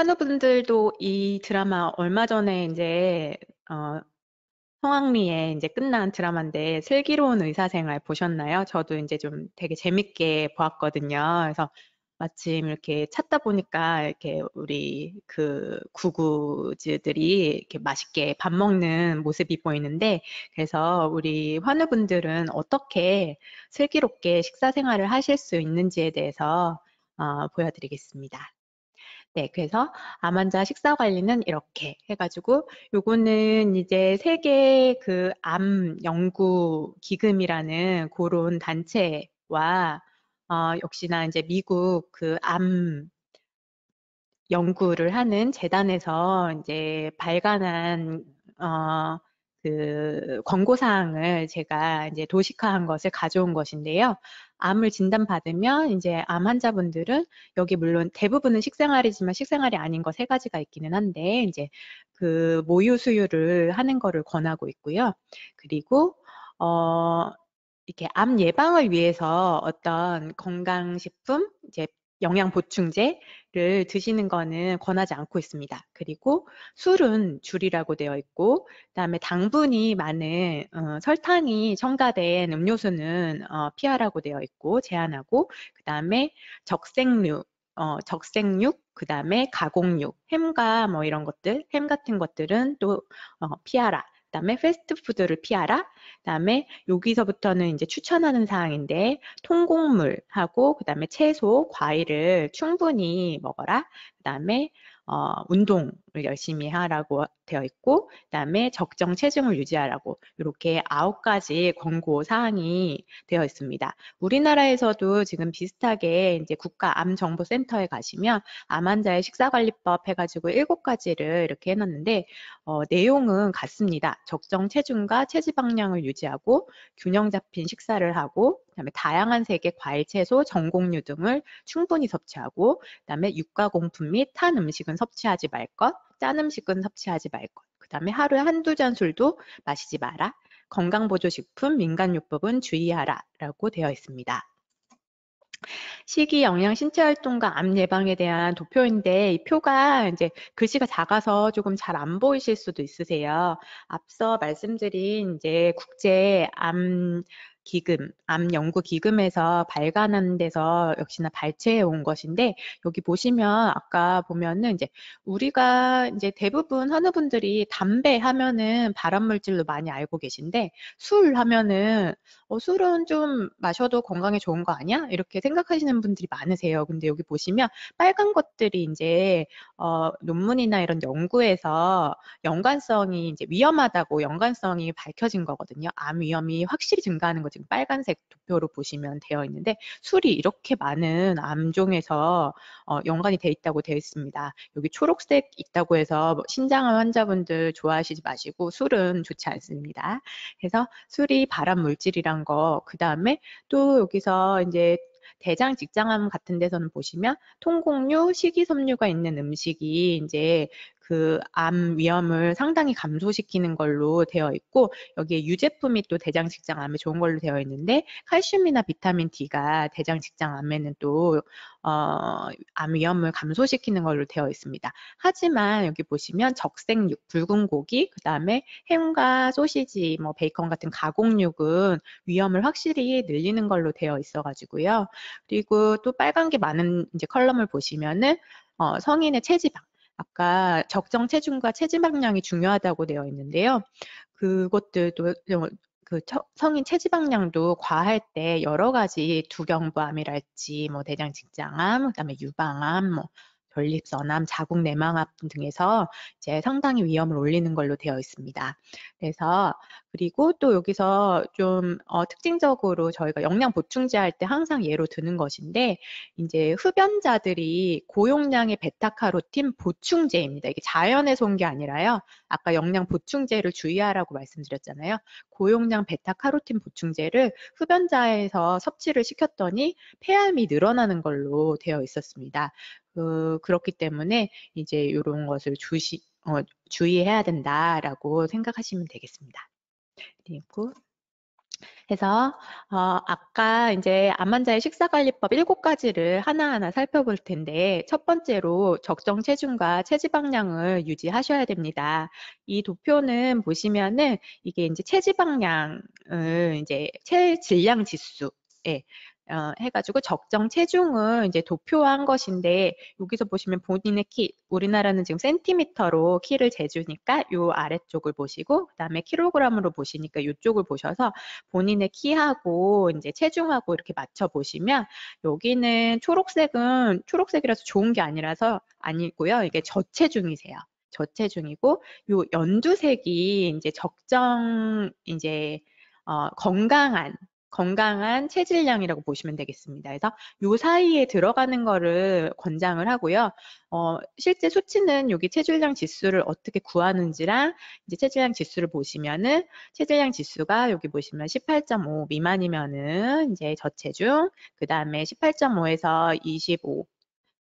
환우분들도이 드라마 얼마 전에 이제 어, 성황리에 이제 끝난 드라마인데 슬기로운 의사생활 보셨나요? 저도 이제 좀 되게 재밌게 보았거든요. 그래서 마침 이렇게 찾다 보니까 이렇게 우리 그 구구즈들이 이렇게 맛있게 밥 먹는 모습이 보이는데 그래서 우리 환우분들은 어떻게 슬기롭게 식사 생활을 하실 수 있는지에 대해서 어, 보여드리겠습니다. 네, 그래서 암환자 식사 관리는 이렇게 해가지고 요거는 이제 세계 그 암 연구 기금이라는 그런 단체와 어, 역시나 이제 미국 그 암 연구를 하는 재단에서 이제 발간한 어, 그 권고사항을 제가 이제 도식화한 것을 가져온 것인데요. 암을 진단받으면 이제 암 환자분들은 여기 물론 대부분은 식생활이지만 식생활이 아닌 거 세 가지가 있기는 한데 이제 그 모유 수유를 하는 거를 권하고 있고요. 그리고 어 이렇게 암 예방을 위해서 어떤 건강식품, 이제 영양 보충제를 드시는 거는 권하지 않고 있습니다. 그리고 술은 줄이라고 되어 있고 그다음에 당분이 많은 어, 설탕이 첨가된 음료수는 어, 피하라고 되어 있고 제한하고 그다음에 적색류 어, 적색육, 그 다음에 가공육, 햄과 뭐 이런 것들, 햄 같은 것들은 또 어, 피하라. 그다음에 패스트푸드를 피하라. 그다음에 여기서부터는 이제 추천하는 사항인데 통곡물하고 그다음에 채소, 과일을 충분히 먹어라. 그다음에 어, 운동 열심히 하라고 되어 있고 그다음에 적정 체중을 유지하라고 이렇게 아홉 가지 권고 사항이 되어 있습니다. 우리나라에서도 지금 비슷하게 이제 국가암정보센터에 가시면 암 환자의 식사관리법 해가지고 일곱 가지를 이렇게 해놨는데 어, 내용은 같습니다. 적정 체중과 체지방량을 유지하고 균형 잡힌 식사를 하고 그다음에 다양한 색의 과일, 채소, 전공류 등을 충분히 섭취하고 그다음에 육가 공품 및 탄 음식은 섭취하지 말 것, 짠 음식은 섭취하지 말 것. 그 다음에 하루에 한두 잔 술도 마시지 마라. 건강보조식품, 민간요법은 주의하라. 라고 되어 있습니다. 식이 영양 신체 활동과 암 예방에 대한 도표인데 이 표가 이제 글씨가 작아서 조금 잘 안 보이실 수도 있으세요. 앞서 말씀드린 이제 국제 암 기금, 암 연구 기금에서 발간한 데서 역시나 발췌해 온 것인데 여기 보시면 아까 보면은 이제 우리가 이제 대부분 한우 분들이 담배 하면은 발암 물질로 많이 알고 계신데 술 하면은 어, 술은 좀 마셔도 건강에 좋은 거 아니야? 이렇게 생각하시는 분들이 많으세요. 근데 여기 보시면 빨간 것들이 이제 어, 논문이나 이런 연구에서 연관성이 이제 위험하다고 연관성이 밝혀진 거거든요. 암 위험이 확실히 증가하는 거 지금 빨간색 도표로 보시면 되어 있는데 술이 이렇게 많은 암종에서 어, 연관이 돼 있다고 되어 있습니다. 여기 초록색 있다고 해서 뭐 신장암 환자분들 좋아하시지 마시고 술은 좋지 않습니다. 그래서 술이 발암 물질이랑 그런 거. 그 다음에 또 여기서 이제 대장 직장암 같은 데서는 보시면 통곡류, 식이섬유가 있는 음식이 이제 그암 위험을 상당히 감소시키는 걸로 되어 있고 여기에 유제품이 또 대장직장 암에 좋은 걸로 되어 있는데 칼슘이나 비타민 D가 대장직장 암에는 또 어, 암 위험을 감소시키는 걸로 되어 있습니다. 하지만 여기 보시면 적색육, 붉은 고기, 그 다음에 햄과 소시지, 뭐 베이컨 같은 가공육은 위험을 확실히 늘리는 걸로 되어 있어가지고요. 그리고 또 빨간 게 많은 이제 컬럼을 보시면은 어, 성인의 체지방, 아까 적정 체중과 체지방량이 중요하다고 되어 있는데요. 그것들도 그 성인 체지방량도 과할 때 여러 가지 두경부암이랄지 뭐 대장 직장암, 그다음에 유방암, 뭐 결립선암 자궁 내막암 등에서 이제 상당히 위험을 올리는 걸로 되어 있습니다. 그래서 그리고 또 여기서 좀 어, 특징적으로 저희가 영양 보충제 할 때 항상 예로 드는 것인데 이제 흡연자들이 고용량의 베타카로틴 보충제입니다. 이게 자연에서 온 게 아니라요. 아까 영양 보충제를 주의하라고 말씀드렸잖아요. 고용량 베타카로틴 보충제를 흡연자에서 섭취를 시켰더니 폐암이 늘어나는 걸로 되어 있었습니다. 그, 그렇기 때문에 이제 이런 것을 주시, 어, 주의해야 된다라고 생각하시면 되겠습니다. 그리고 네, 해서 어, 아까 이제 암환자의 식사관리법 7가지를 하나하나 살펴볼 텐데 첫 번째로 적정 체중과 체지방량을 유지하셔야 됩니다. 이 도표는 보시면은 이게 이제 체지방량을 이제 체질량 지수 예, 어, 해가지고 적정 체중을 이제 도표한 것인데 여기서 보시면 본인의 키 우리나라는 지금 센티미터로 키를 재주니까 요 아래쪽을 보시고 그다음에 킬로그램으로 보시니까 요쪽을 보셔서 본인의 키하고 이제 체중하고 이렇게 맞춰 보시면 여기는 초록색은 초록색이라서 좋은 게 아니라서 아니고요 이게 저체중이세요. 저체중이고 요 연두색이 이제 적정 이제 어, 건강한 건강한 체질량이라고 보시면 되겠습니다. 그래서 요 사이에 들어가는 거를 권장을 하고요. 어, 실제 수치는 여기 체질량 지수를 어떻게 구하는지랑 이제 체질량 지수를 보시면은 체질량 지수가 여기 보시면 18.5 미만이면은 이제 저체중, 그 다음에 18.5에서 25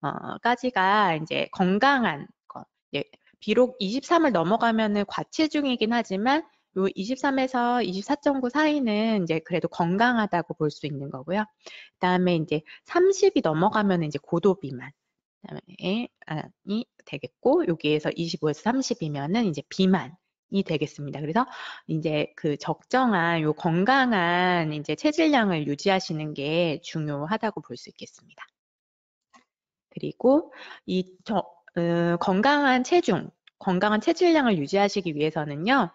어, 까지가 이제 건강한 거. 예, 비록 23을 넘어가면은 과체중이긴 하지만 요 23에서 24.9 사이는 이제 그래도 건강하다고 볼 수 있는 거고요. 그다음에 이제 30이 넘어가면 이제 고도 비만. 그다음에이 되겠고 여기에서 25에서 30이면은 이제 비만 이 되겠습니다. 그래서 이제 그 적정한 요 건강한 이제 체질량을 유지하시는 게 중요하다고 볼 수 있겠습니다. 그리고 이 저, 어, 건강한 체중, 건강한 체질량을 유지하시기 위해서는요.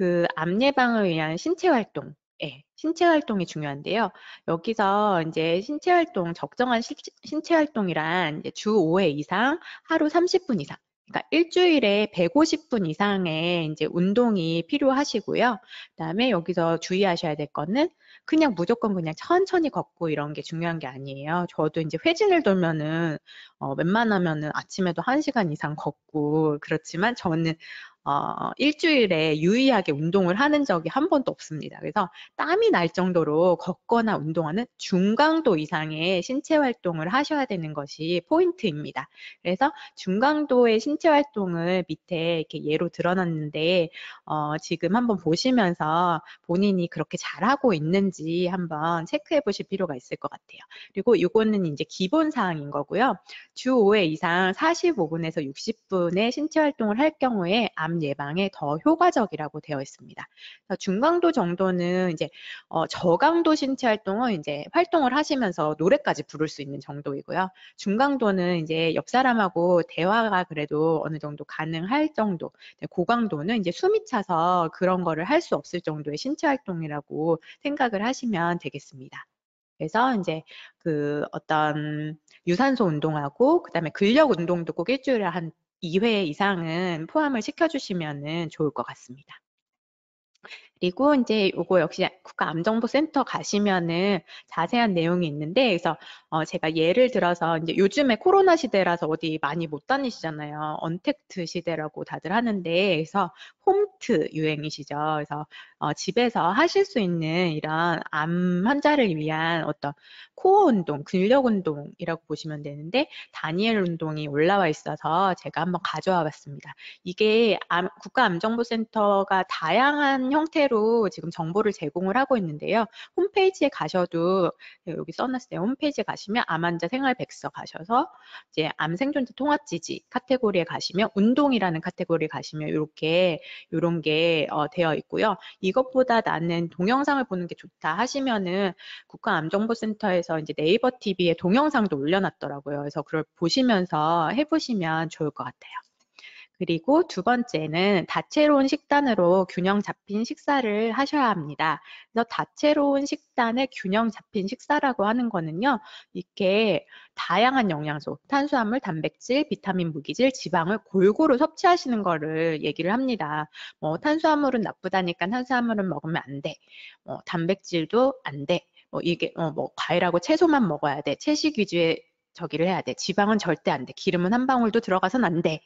그암 예방을 위한 신체 활동 예, 신체 활동이 중요한데요. 여기서 이제 신체 활동, 적정한 시, 신체 활동이란 주 5회 이상, 하루 30분 이상. 그러니까 일주일에 150분 이상의 이제 운동이 필요하시고요. 그다음에 여기서 주의하셔야 될 거는 그냥 무조건 그냥 천천히 걷고 이런 게 중요한 게 아니에요. 저도 이제 회진을 돌면은 어 웬만하면은 아침에도 1시간 이상 걷고 그렇지만 저는 어, 일주일에 유의하게 운동을 하는 적이 한 번도 없습니다. 그래서 땀이 날 정도로 걷거나 운동하는 중강도 이상의 신체 활동을 하셔야 되는 것이 포인트입니다. 그래서 중강도의 신체 활동을 밑에 이렇게 예로 드러났는데 어, 지금 한번 보시면서 본인이 그렇게 잘하고 있는지 한번 체크해 보실 필요가 있을 것 같아요. 그리고 이거는 이제 기본 사항인 거고요. 주 5회 이상 45분에서 60분의 신체 활동을 할 경우에 암암 예방에 더 효과적이라고 되어 있습니다. 중강도 정도는 이제 어, 저강도 신체 활동은 이제 활동을 하시면서 노래까지 부를 수 있는 정도이고요. 중강도는 이제 옆 사람하고 대화가 그래도 어느 정도 가능할 정도. 네, 고강도는 이제 숨이 차서 그런 거를 할 수 없을 정도의 신체 활동이라고 생각을 하시면 되겠습니다. 그래서 이제 그 어떤 유산소 운동하고 그다음에 근력 운동도 꼭 일주일에 한 2회 이상은 포함을 시켜주시면 좋을 것 같습니다. 그리고 이제 요거 역시 국가암정보센터 가시면은 자세한 내용이 있는데 그래서 어 제가 예를 들어서 이제 요즘에 코로나 시대라서 어디 많이 못 다니시잖아요. 언택트 시대라고 다들 하는데 그래서 홈트 유행이시죠. 그래서 어 집에서 하실 수 있는 이런 암 환자를 위한 어떤 코어 운동, 근력 운동이라고 보시면 되는데 다니엘 운동이 올라와 있어서 제가 한번 가져와 봤습니다. 이게 국가암정보센터가 다양한 형태로 형태로 지금 정보를 제공을 하고 있는데요. 홈페이지에 가셔도 여기 써놨어요. 홈페이지에 가시면 암환자 생활 백서 가셔서 이제 암 생존자 통합 지지 카테고리에 가시면 운동이라는 카테고리에 가시면 이렇게 이런 게 어, 되어 있고요. 이것보다 나는 동영상을 보는 게 좋다 하시면은 국가암정보센터에서 이제 네이버 TV에 동영상도 올려놨더라고요. 그래서 그걸 보시면서 해보시면 좋을 것 같아요. 그리고 두 번째는 다채로운 식단으로 균형 잡힌 식사를 하셔야 합니다. 그래서 다채로운 식단의 균형 잡힌 식사라고 하는 거는요. 이렇게 다양한 영양소, 탄수화물, 단백질, 비타민, 무기질, 지방을 골고루 섭취하시는 거를 얘기를 합니다. 뭐 탄수화물은 나쁘다니까 탄수화물은 먹으면 안 돼. 뭐 단백질도 안 돼. 뭐 이게 어, 뭐 과일하고 채소만 먹어야 돼. 채식 위주의 저기를 해야 돼. 지방은 절대 안 돼. 기름은 한 방울도 들어가선 안 돼.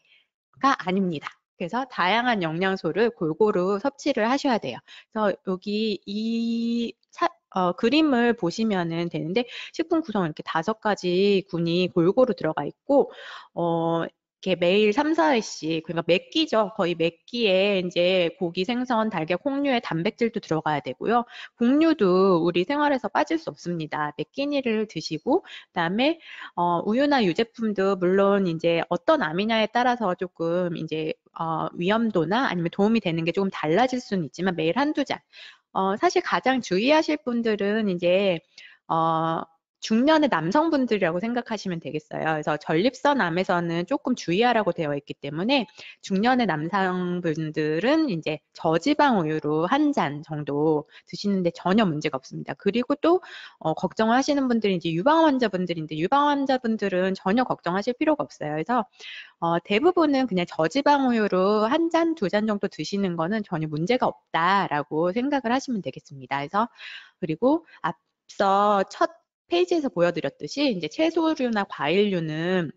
가 아닙니다. 그래서 다양한 영양소를 골고루 섭취를 하셔야 돼요. 그래서 여기 이 사, 어, 그림을 보시면은 되는데 식품 구성 은 이렇게 다섯 가지 군이 골고루 들어가 있고 어, 이렇게 매일 3, 4회씩 그러니까 매 끼죠. 거의 매 끼에 이제 고기, 생선, 달걀, 콩류에 단백질도 들어가야 되고요. 곡류도 우리 생활에서 빠질 수 없습니다. 매 끼니를 드시고 그다음에 어, 우유나 유제품도 물론 이제 어떤 암이냐에 따라서 조금 이제 어, 위험도나 아니면 도움이 되는 게 조금 달라질 수는 있지만 매일 한두 잔. 어, 사실 가장 주의하실 분들은 이제 어, 중년의 남성분들이라고 생각하시면 되겠어요. 그래서 전립선 암에서는 조금 주의하라고 되어 있기 때문에 중년의 남성분들은 이제 저지방 우유로 한 잔 정도 드시는데 전혀 문제가 없습니다. 그리고 또 어, 걱정하시는 분들이 이제 유방 환자분들인데 유방 환자분들은 전혀 걱정하실 필요가 없어요. 그래서 어, 대부분은 그냥 저지방 우유로 한 잔, 두 잔 정도 드시는 거는 전혀 문제가 없다라고 생각을 하시면 되겠습니다. 그래서 그리고 앞서 첫 페이지에서 보여드렸듯이 이제 채소류나 과일류는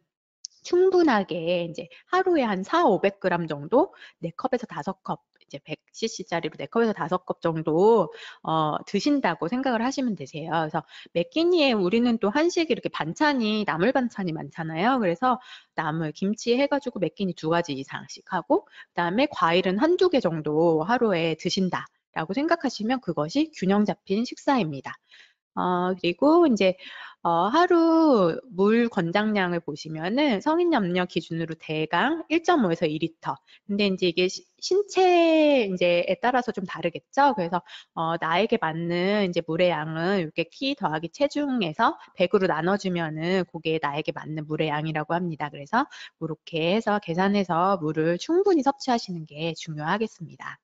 충분하게 이제 하루에 한 4, 500g 정도 4컵에서 5컵 이제 100cc짜리로 4컵에서 5컵 정도 어, 드신다고 생각을 하시면 되세요. 그래서 매끼니에 우리는 또 한식 이렇게 반찬이 나물 반찬이 많잖아요. 그래서 나물 김치 해가지고 매끼니 두 가지 이상씩 하고 그다음에 과일은 한두 개 정도 하루에 드신다. 라고 생각하시면 그것이 균형 잡힌 식사입니다. 어, 그리고 이제 어, 하루 물 권장량을 보시면은 성인 염려 기준으로 대강 1.5에서 2리터. 근데 이제 이게 시, 신체 이제에 따라서 좀 다르겠죠. 그래서 어, 나에게 맞는 이제 물의 양은 이렇게 키 더하기 체중에서 100으로 나눠주면은 그게 나에게 맞는 물의 양이라고 합니다. 그래서 그렇게 해서 계산해서 물을 충분히 섭취하시는 게 중요하겠습니다.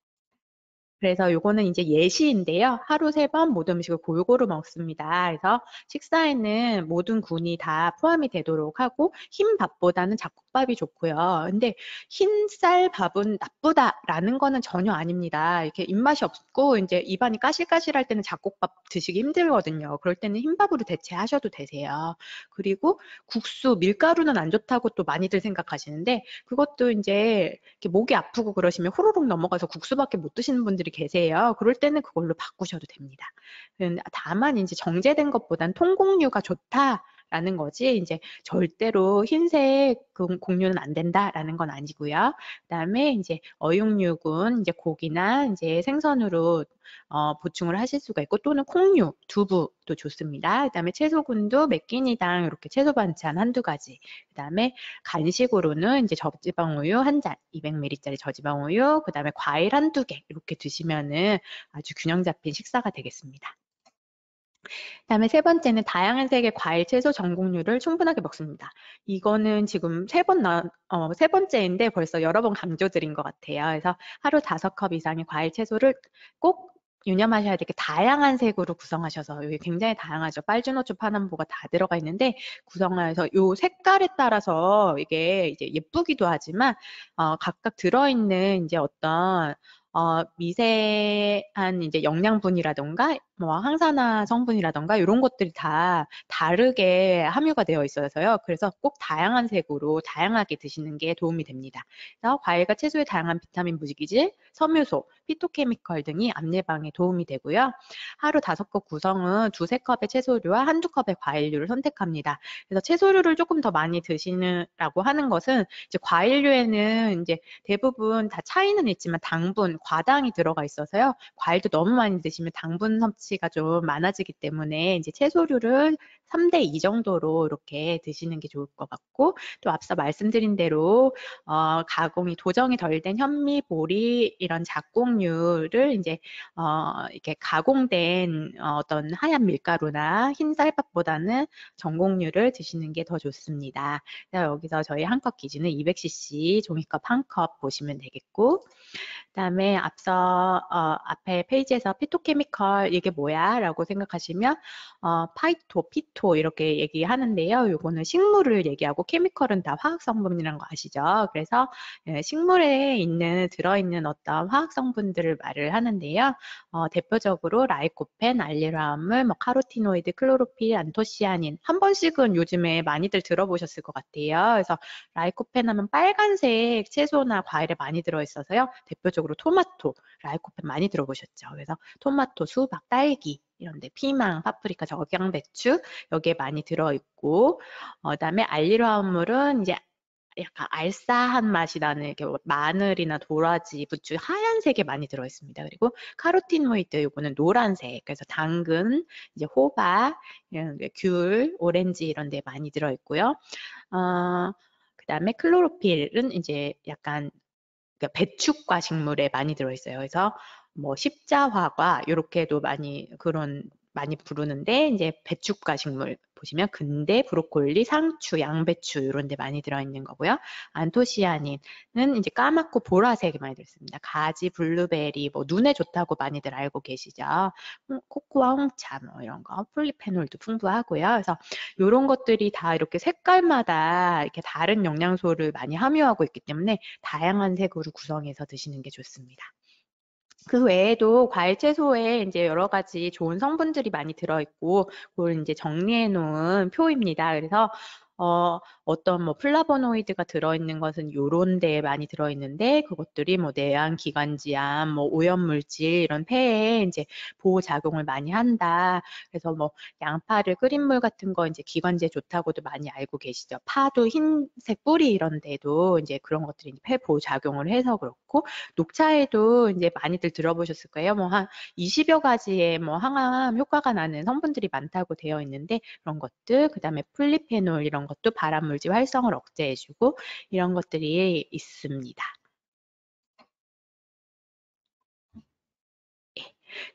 그래서 요거는 이제 예시인데요. 하루 세 번 모든 음식을 골고루 먹습니다. 그래서 식사에는 모든 군이 다 포함이 되도록 하고 흰 밥보다는 잡곡밥이 좋고요. 근데 흰쌀 밥은 나쁘다라는 거는 전혀 아닙니다. 이렇게 입맛이 없고 이제 입안이 까실까실할 때는 잡곡밥 드시기 힘들거든요. 그럴 때는 흰밥으로 대체하셔도 되세요. 그리고 국수, 밀가루는 안 좋다고 또 많이들 생각하시는데 그것도 이제 목이 아프고 그러시면 호로록 넘어가서 국수밖에 못 드시는 분들이 계세요. 그럴 때는 그걸로 바꾸셔도 됩니다. 음, 다만 이제 정제된 것보단 통곡류가 좋다 라는 거지 이제 절대로 흰색 공유는 안 된다라는 건 아니고요. 그다음에 이제 어육류군 이제 고기나 이제 생선으로 어, 보충을 하실 수가 있고 또는 콩류, 두부도 좋습니다. 그다음에 채소군도 매끼니당 이렇게 채소 반찬 한두 가지. 그다음에 간식으로는 이제 저지방 우유 한 잔, 200ml짜리 저지방 우유, 그다음에 과일 한두 개 이렇게 드시면은 아주 균형 잡힌 식사가 되겠습니다. 그다음에 세 번째는 다양한 색의 과일, 채소 전곡류를 충분하게 먹습니다. 이거는 지금 세번 어, 세 번째인데 벌써 여러 번 강조드린 것 같아요. 그래서 하루 다섯 컵 이상의 과일, 채소를 꼭 유념하셔야 되게 다양한 색으로 구성하셔서 여기 굉장히 다양하죠. 빨주노초 파남보가 다 들어가 있는데 구성하여서 요 색깔에 따라서 이게 이제 예쁘기도 하지만 어, 각각 들어있는 이제 어떤 어, 미세한 이제 영양분이라던가 뭐 항산화 성분이라던가 이런 것들이 다 다르게 함유가 되어 있어서요. 그래서 꼭 다양한 색으로 다양하게 드시는 게 도움이 됩니다. 그래서 과일과 채소의 다양한 비타민 무지기질, 섬유소, 피토케미컬 등이 암 예방에 도움이 되고요. 하루 다섯 컵 구성은 두세 컵의 채소류와 한두 컵의 과일류를 선택합니다. 그래서 채소류를 조금 더 많이 드시느라고 하는 것은 이제 과일류에는 이제 대부분 다 차이는 있지만 당분, 과당이 들어가 있어서요. 과일도 너무 많이 드시면 당분 섭 리치가좀 많아지기 때문에 이제 채소류를 3대 2 정도로 이렇게 드시는 게 좋을 것 같고 또 앞서 말씀드린 대로 어, 가공이 도정이 덜 된 현미, 보리 이런 작곡류를 이제 어, 이렇게 가공된 어, 어떤 하얀 밀가루나 흰 쌀밥보다는 전곡류를 드시는 게 더 좋습니다. 여기서 저희 한 컵 기준은 200cc 종이컵 한 컵 보시면 되겠고 그다음에 앞서 어, 앞에 페이지에서 피토케미컬 이게 뭐야? 라고 생각하시면 어, 파이토, 피토 이렇게 얘기하는데요. 요거는 식물을 얘기하고 케미컬은 다 화학 성분이라는 거 아시죠? 그래서 예, 식물에 있는 들어있는 어떤 화학 성분들을 말을 하는데요. 어, 대표적으로 라이코펜, 알리라물, 뭐 카로티노이드, 클로로필, 안토시아닌 한 번씩은 요즘에 많이들 들어보셨을 것 같아요. 그래서 라이코펜 하면 빨간색 채소나 과일에 많이 들어있어서요. 대표적으로 토마토, 라이코펜 많이 들어보셨죠. 그래서 토마토, 수박, 딸 딸기 이런데 피망, 파프리카, 적양배추 여기에 많이 들어있고 어, 그다음에 알리로함물은 이제 약간 알싸한 맛이 나는 이렇게 뭐 마늘이나 도라지, 부추 하얀색에 많이 들어 있습니다. 그리고 카로티노이드 요거는 노란색. 그래서 당근, 이제 호박, 이런 귤, 오렌지 이런 데 많이 들어 있고요. 어, 그다음에 클로로필은 이제 약간 그러니까 배추과 식물에 많이 들어 있어요. 그래서 뭐 십자화과 이렇게도 많이 그런 많이 부르는데 이제 배추과 식물 보시면 근대, 브로콜리, 상추, 양배추 이런 데 많이 들어있는 거고요. 안토시아닌은 이제 까맣고 보라색이 많이 들어있습니다. 가지, 블루베리, 뭐 눈에 좋다고 많이들 알고 계시죠. 음, 코코아, 홍차 뭐 이런 거, 폴리페놀도 풍부하고요. 그래서 이런 것들이 다 이렇게 색깔마다 이렇게 다른 영양소를 많이 함유하고 있기 때문에 다양한 색으로 구성해서 드시는 게 좋습니다. 그 외에도 과일 채소에 이제 여러 가지 좋은 성분들이 많이 들어있고, 그걸 이제 정리해 놓은 표입니다. 그래서, 어, 어떤 뭐 플라보노이드가 들어있는 것은 요런 데에 많이 들어있는데 그것들이 뭐 내양 기관지암, 뭐 오염물질 이런 폐에 이제 보호 작용을 많이 한다. 그래서 뭐 양파를 끓인 물 같은 거 이제 기관지에 좋다고도 많이 알고 계시죠. 파도 흰색 뿌리 이런 데도 이제 그런 것들이 폐 보호 작용을 해서 그렇고 녹차에도 이제 많이들 들어보셨을 거예요. 뭐 한 20여 가지의 뭐 항암 효과가 나는 성분들이 많다고 되어 있는데 그런 것들 그다음에 플리페놀 이런 것도 바람물 미세먼 활성을 억제해주고 이런 것들이 있습니다. 예.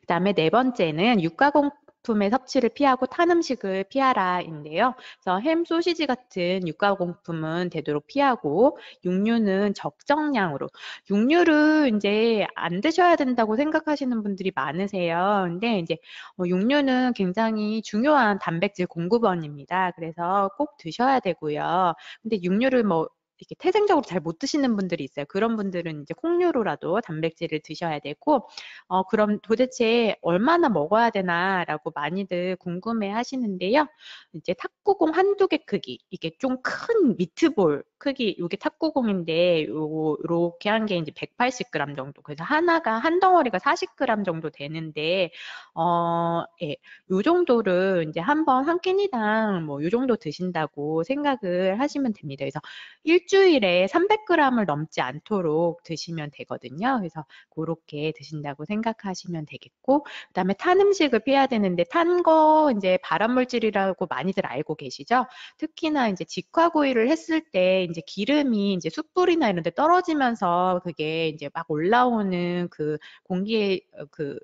그 다음에 네 번째는 유가공 제품의 섭취를 피하고 탄 음식을 피하라인데요. 그래서 햄, 소시지 같은 육가 공품은 되도록 피하고 육류는 적정량으로. 육류를 이제 안 드셔야 된다고 생각하시는 분들이 많으세요. 근데 이제 어, 육류는 굉장히 중요한 단백질 공급원입니다. 그래서 꼭 드셔야 되고요. 근데 육류를 뭐 이렇게 태생적으로 잘 못 드시는 분들이 있어요. 그런 분들은 이제 콩류로라도 단백질을 드셔야 되고, 어, 그럼 도대체 얼마나 먹어야 되나라고 많이들 궁금해 하시는데요. 이제 탁구공 한두 개 크기, 이게 좀 큰 미트볼 크기 요게 탁구공인데 요거 이렇게 한 게 이제 180g 정도. 그래서 하나가 한 덩어리가 40g 정도 되는데 어, 예. 요 정도를 이제 한 번한 끼니당 뭐요 정도 드신다고 생각을 하시면 됩니다. 그래서 일주일에 300g을 넘지 않도록 드시면 되거든요. 그래서 그렇게 드신다고 생각하시면 되겠고 그다음에 탄 음식을 피해야 되는데 탄 거 이제 발암 물질이라고 많이들 알고 계시죠? 특히나 이제 직화구이를 했을 때 이제 기름이 이제 숯불이나 이런 데 떨어지면서 그게 이제 막 올라오는 그 공기의 어, 그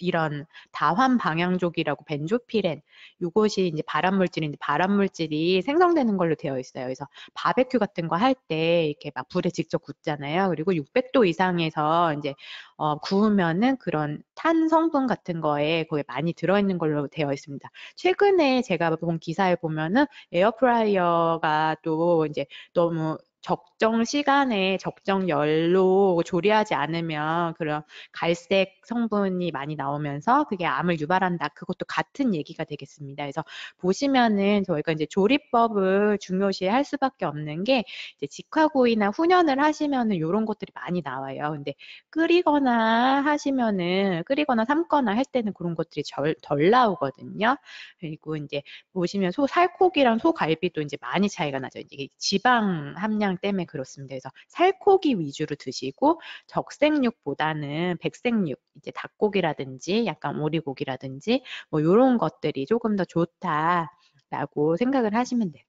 이런 다환 방향족이라고 벤조피렌 요것이 이제 발암 물질인데 발암 물질이 생성되는 걸로 되어 있어요. 그래서 바베큐 같은 거 할 때 이렇게 막 불에 직접 굽잖아요. 그리고 600도 이상에서 이제 어, 구우면은 그런 탄 성분 같은 거에 거기 에 많이 들어있는 걸로 되어 있습니다. 최근에 제가 본 기사에 보면은 에어프라이어가 또 이제 너무 적정 시간에 적정 열로 조리하지 않으면 그런 갈색 성분이 많이 나오면서 그게 암을 유발한다. 그것도 같은 얘기가 되겠습니다. 그래서 보시면은 저희가 이제 조리법을 중요시 할 수밖에 없는 게 이제 직화구이나 훈연을 하시면은 이런 것들이 많이 나와요. 근데 끓이거나 하시면은 끓이거나 삶거나 할 때는 그런 것들이 절, 덜 나오거든요. 그리고 이제 보시면 소 살코기랑 소갈비도 이제 많이 차이가 나죠. 이게 지방 함량 영양 때문에 그렇습니다. 그래서 살코기 위주로 드시고 적색육보다는 백색육, 이제 닭고기라든지 약간 오리고기라든지 뭐 이런 것들이 조금 더 좋다라고 생각을 하시면 돼요.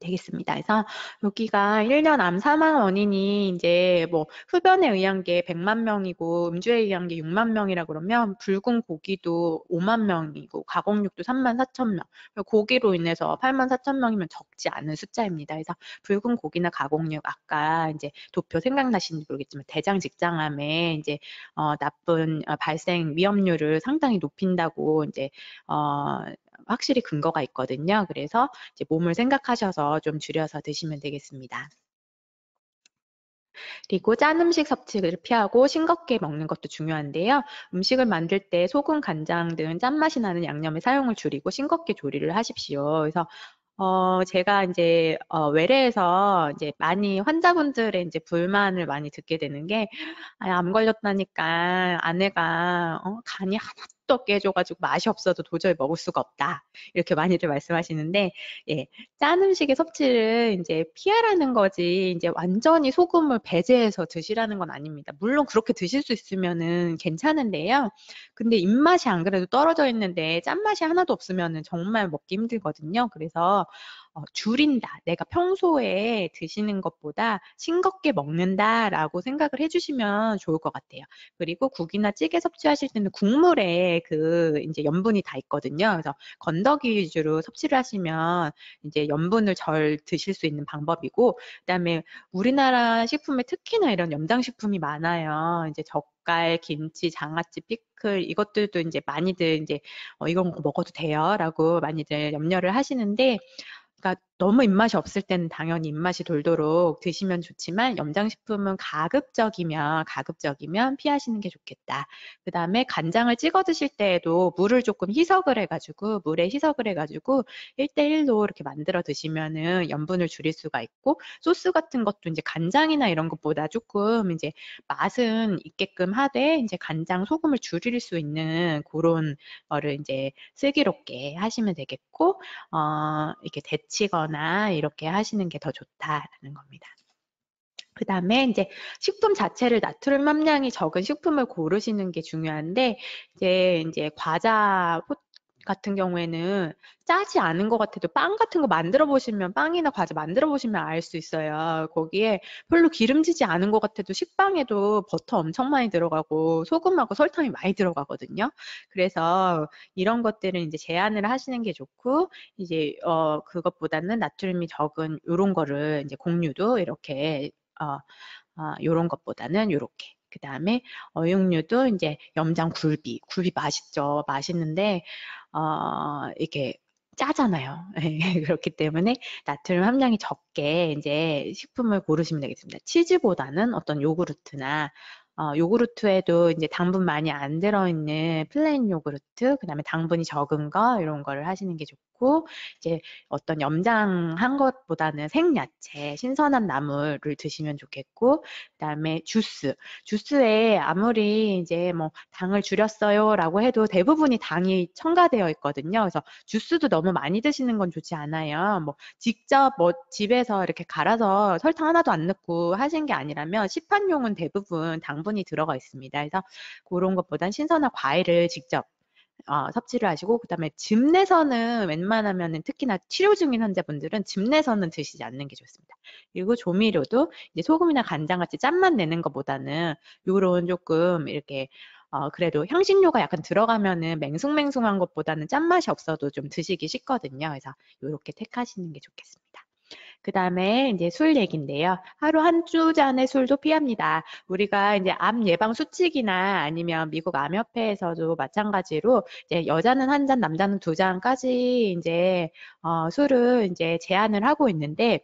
되겠습니다. 그래서 여기가 1년 암 사망 원인이 이제 뭐 흡연에 의한 게 100만 명이고 음주에 의한 게 6만 명이라 그러면 붉은 고기도 5만 명이고 가공육도 3만 4천 명, 고기로 인해서 8만 4천 명이면 적지 않은 숫자입니다. 그래서 붉은 고기나 가공육 아까 이제 도표 생각나시는지 모르겠지만 대장 직장암에 이제 어 나쁜 발생 위험률을 상당히 높인다고 이제 어 확실히 근거가 있거든요. 그래서 이제 몸을 생각하셔서 좀 줄여서 드시면 되겠습니다. 그리고 짠 음식 섭취를 피하고 싱겁게 먹는 것도 중요한데요. 음식을 만들 때 소금, 간장 등 짠맛이 나는 양념의 사용을 줄이고 싱겁게 조리를 하십시오. 그래서 어, 제가 이제, 어, 외래에서 이제 많이 환자분들의 이제 불만을 많이 듣게 되는 게, 아, 암 걸렸다니까 아내가, 어, 간이 하나도 쑥도 없게 해줘가지고 맛이 없어도 도저히 먹을 수가 없다. 이렇게 많이들 말씀하시는데, 예, 짠 음식의 섭취를 이제 피하라는 거지, 이제 완전히 소금을 배제해서 드시라는 건 아닙니다. 물론 그렇게 드실 수 있으면은 괜찮은데요. 근데 입맛이 안 그래도 떨어져 있는데 짠맛이 하나도 없으면은 정말 먹기 힘들거든요. 그래서, 어, 줄인다. 내가 평소에 드시는 것보다 싱겁게 먹는다라고 생각을 해주시면 좋을 것 같아요. 그리고 국이나 찌개 섭취하실 때는 국물에 그 이제 염분이다 있거든요. 그래서 건더기 위주로 섭취를 하시면 이제 염분을절 드실 수 있는 방법이고, 그다음에 우리나라 식품에 특히나 이런 염장 식품이 많아요. 이제 젓갈, 김치, 장아찌, 피클 이것들도 이제 많이들 이제 어, 이건 먹어도 돼요라고 많이들 염려를 하시는데 got 너무 입맛이 없을 때는 당연히 입맛이 돌도록 드시면 좋지만 염장식품은 가급적이면 가급적이면 피하시는 게 좋겠다. 그 다음에 간장을 찍어 드실 때에도 물을 조금 희석을 해가지고 물에 희석을 해가지고 1대1로 이렇게 만들어 드시면은 염분을 줄일 수가 있고 소스 같은 것도 이제 간장이나 이런 것보다 조금 이제 맛은 있게끔 하되 이제 간장 소금을 줄일 수 있는 그런 거를 이제 슬기롭게 하시면 되겠고 어 이렇게 데치거나 드시거나 이렇게 하시는 게 더 좋다라는 겁니다. 그 다음에 이제 식품 자체를 나트륨 함량이 적은 식품을 고르시는 게 중요한데 이제 이제 과자, 같은 경우에는 짜지 않은 것 같아도 빵 같은 거 만들어 보시면 빵이나 과자 만들어 보시면 알 수 있어요. 거기에 별로 기름지지 않은 것 같아도 식빵에도 버터 엄청 많이 들어가고 소금하고 설탕이 많이 들어가거든요. 그래서 이런 것들은 이제 제한을 하시는 게 좋고 이제 어 그것보다는 나트륨이 적은 요런 거를 이제 공유도 이렇게 어, 어 요런 것보다는 요렇게 그 다음에 어육류도 이제 염장 굴비, 굴비 맛있죠. 맛있는데 어 이렇게 짜잖아요. 그렇기 때문에 나트륨 함량이 적게 이제 식품을 고르시면 되겠습니다. 치즈보다는 어떤 요구르트나 어, 요구르트에도 이제 당분 많이 안 들어있는 플랜 요구르트, 그 다음에 당분이 적은 거, 이런 거를 하시는 게 좋고, 좋고 이제 어떤 염장한 것보다는 생야채, 신선한 나물을 드시면 좋겠고 그다음에 주스. 주스에 아무리 이제 뭐 당을 줄였어요라고 해도 대부분이 당이 첨가되어 있거든요. 그래서 주스도 너무 많이 드시는 건 좋지 않아요. 뭐 직접 뭐 집에서 이렇게 갈아서 설탕 하나도 안 넣고 하신 게 아니라면 시판용은 대부분 당분이 들어가 있습니다. 그래서 그런 것보단 신선한 과일을 직접 어, 섭취를 하시고 그다음에 즙내서는 웬만하면은 특히나 치료 중인 환자분들은 즙내서는 드시지 않는 게 좋습니다. 그리고 조미료도 이제 소금이나 간장 같이 짠맛 내는 것보다는 요런 조금 이렇게 어, 그래도 향신료가 약간 들어가면은 맹숭맹숭한 것보다는 짠맛이 없어도 좀 드시기 쉽거든요. 그래서 요렇게 택하시는 게 좋겠습니다. 그 다음에 이제 술 얘기인데요. 하루 한 주잔의 술도 피합니다. 우리가 이제 암 예방 수칙이나 아니면 미국 암협회에서도 마찬가지로 이제 여자는 한 잔, 남자는 두 잔까지 이제 어, 술을 이제 제한을 하고 있는데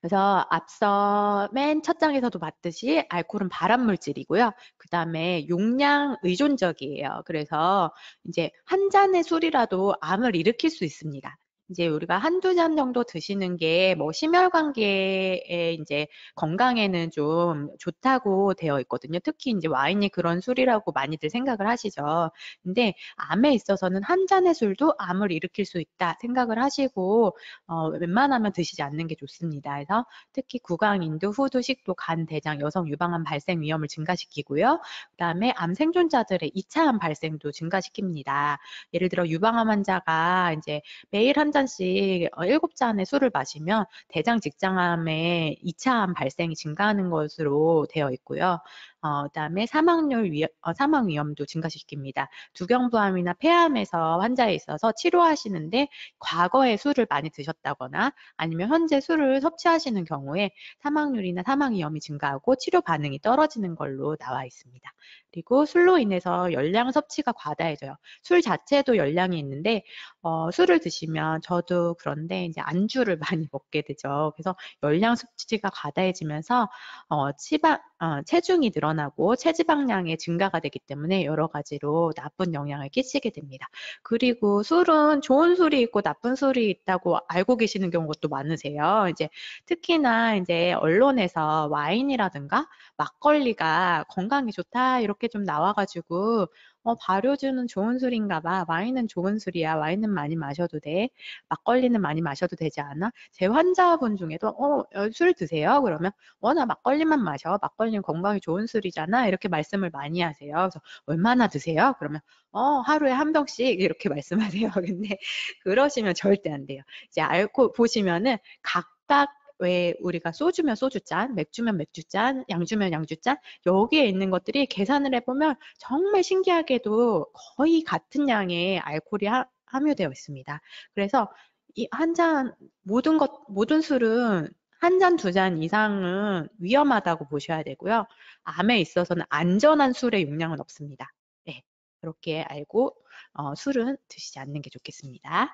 그래서 앞서 맨 첫 장에서도 봤듯이 알코올은 발암물질이고요. 그 다음에 용량 의존적이에요. 그래서 이제 한 잔의 술이라도 암을 일으킬 수 있습니다. 이제 우리가 한두 잔 정도 드시는 게 뭐 심혈관계에 이제 건강에는 좀 좋다고 되어 있거든요. 특히 이제 와인이 그런 술이라고 많이들 생각을 하시죠. 근데 암에 있어서는 한 잔의 술도 암을 일으킬 수 있다 생각을 하시고 어, 웬만하면 드시지 않는 게 좋습니다. 그래서 특히 구강, 인두, 후두, 식도, 간, 대장, 여성 유방암 발생 위험을 증가시키고요. 그다음에 암 생존자들의 2차 암 발생도 증가시킵니다. 예를 들어 유방암 환자가 이제 매일 한 잔씩 어, 일 잔의 술을 마시면 대장 직장암의 2차 암 발생이 증가하는 것으로 되어 있고요. 어, 그다음에 사망률 위험, 어, 사망 위험도 증가시킵니다. 두경부암이나 폐암에서 환자에 있어서 치료하시는데 과거에 술을 많이 드셨다거나 아니면 현재 술을 섭취하시는 경우에 사망률이나 사망 위험이 증가하고 치료 반응이 떨어지는 걸로 나와 있습니다. 그리고 술로 인해서 열량 섭취가 과다해져요. 술 자체도 열량이 있는데 어, 술을 드시면 저도 그런데 이제 안주를 많이 먹게 되죠. 그래서 열량 섭취가 과다해지면서 어, 치바, 어, 체중이 늘어나 변하고 체지방량의 증가가 되기 때문에 여러 가지로 나쁜 영향을 끼치게 됩니다. 그리고 술은 좋은 술이 있고 나쁜 술이 있다고 알고 계시는 경우도 많으세요. 이제 특히나 이제 언론에서 와인이라든가 막걸리가 건강에 좋다 이렇게 좀 나와가지고 어, 발효주는 좋은 술인가 봐. 와인은 좋은 술이야. 와인은 많이 마셔도 돼. 막걸리는 많이 마셔도 되지 않아? 제 환자분 중에도 어, 어 술 드세요? 그러면 워낙 어, 막걸리만 마셔. 막걸리는 건강에 좋은 술이잖아. 이렇게 말씀을 많이 하세요. 그래서 얼마나 드세요? 그러면 어, 하루에 한 병씩 이렇게 말씀하세요. 근데 그러시면 절대 안 돼요. 이제 알코 보시면은 각각 왜 우리가 소주면 소주잔, 맥주면 맥주잔, 양주면 양주잔 여기에 있는 것들이 계산을 해보면 정말 신기하게도 거의 같은 양의 알코올이 함유되어 있습니다. 그래서 이 한 잔 모든 것 모든 술은 한 잔, 두 잔 이상은 위험하다고 보셔야 되고요. 암에 있어서는 안전한 술의 용량은 없습니다. 네, 그렇게 알고 어, 술은 드시지 않는 게 좋겠습니다.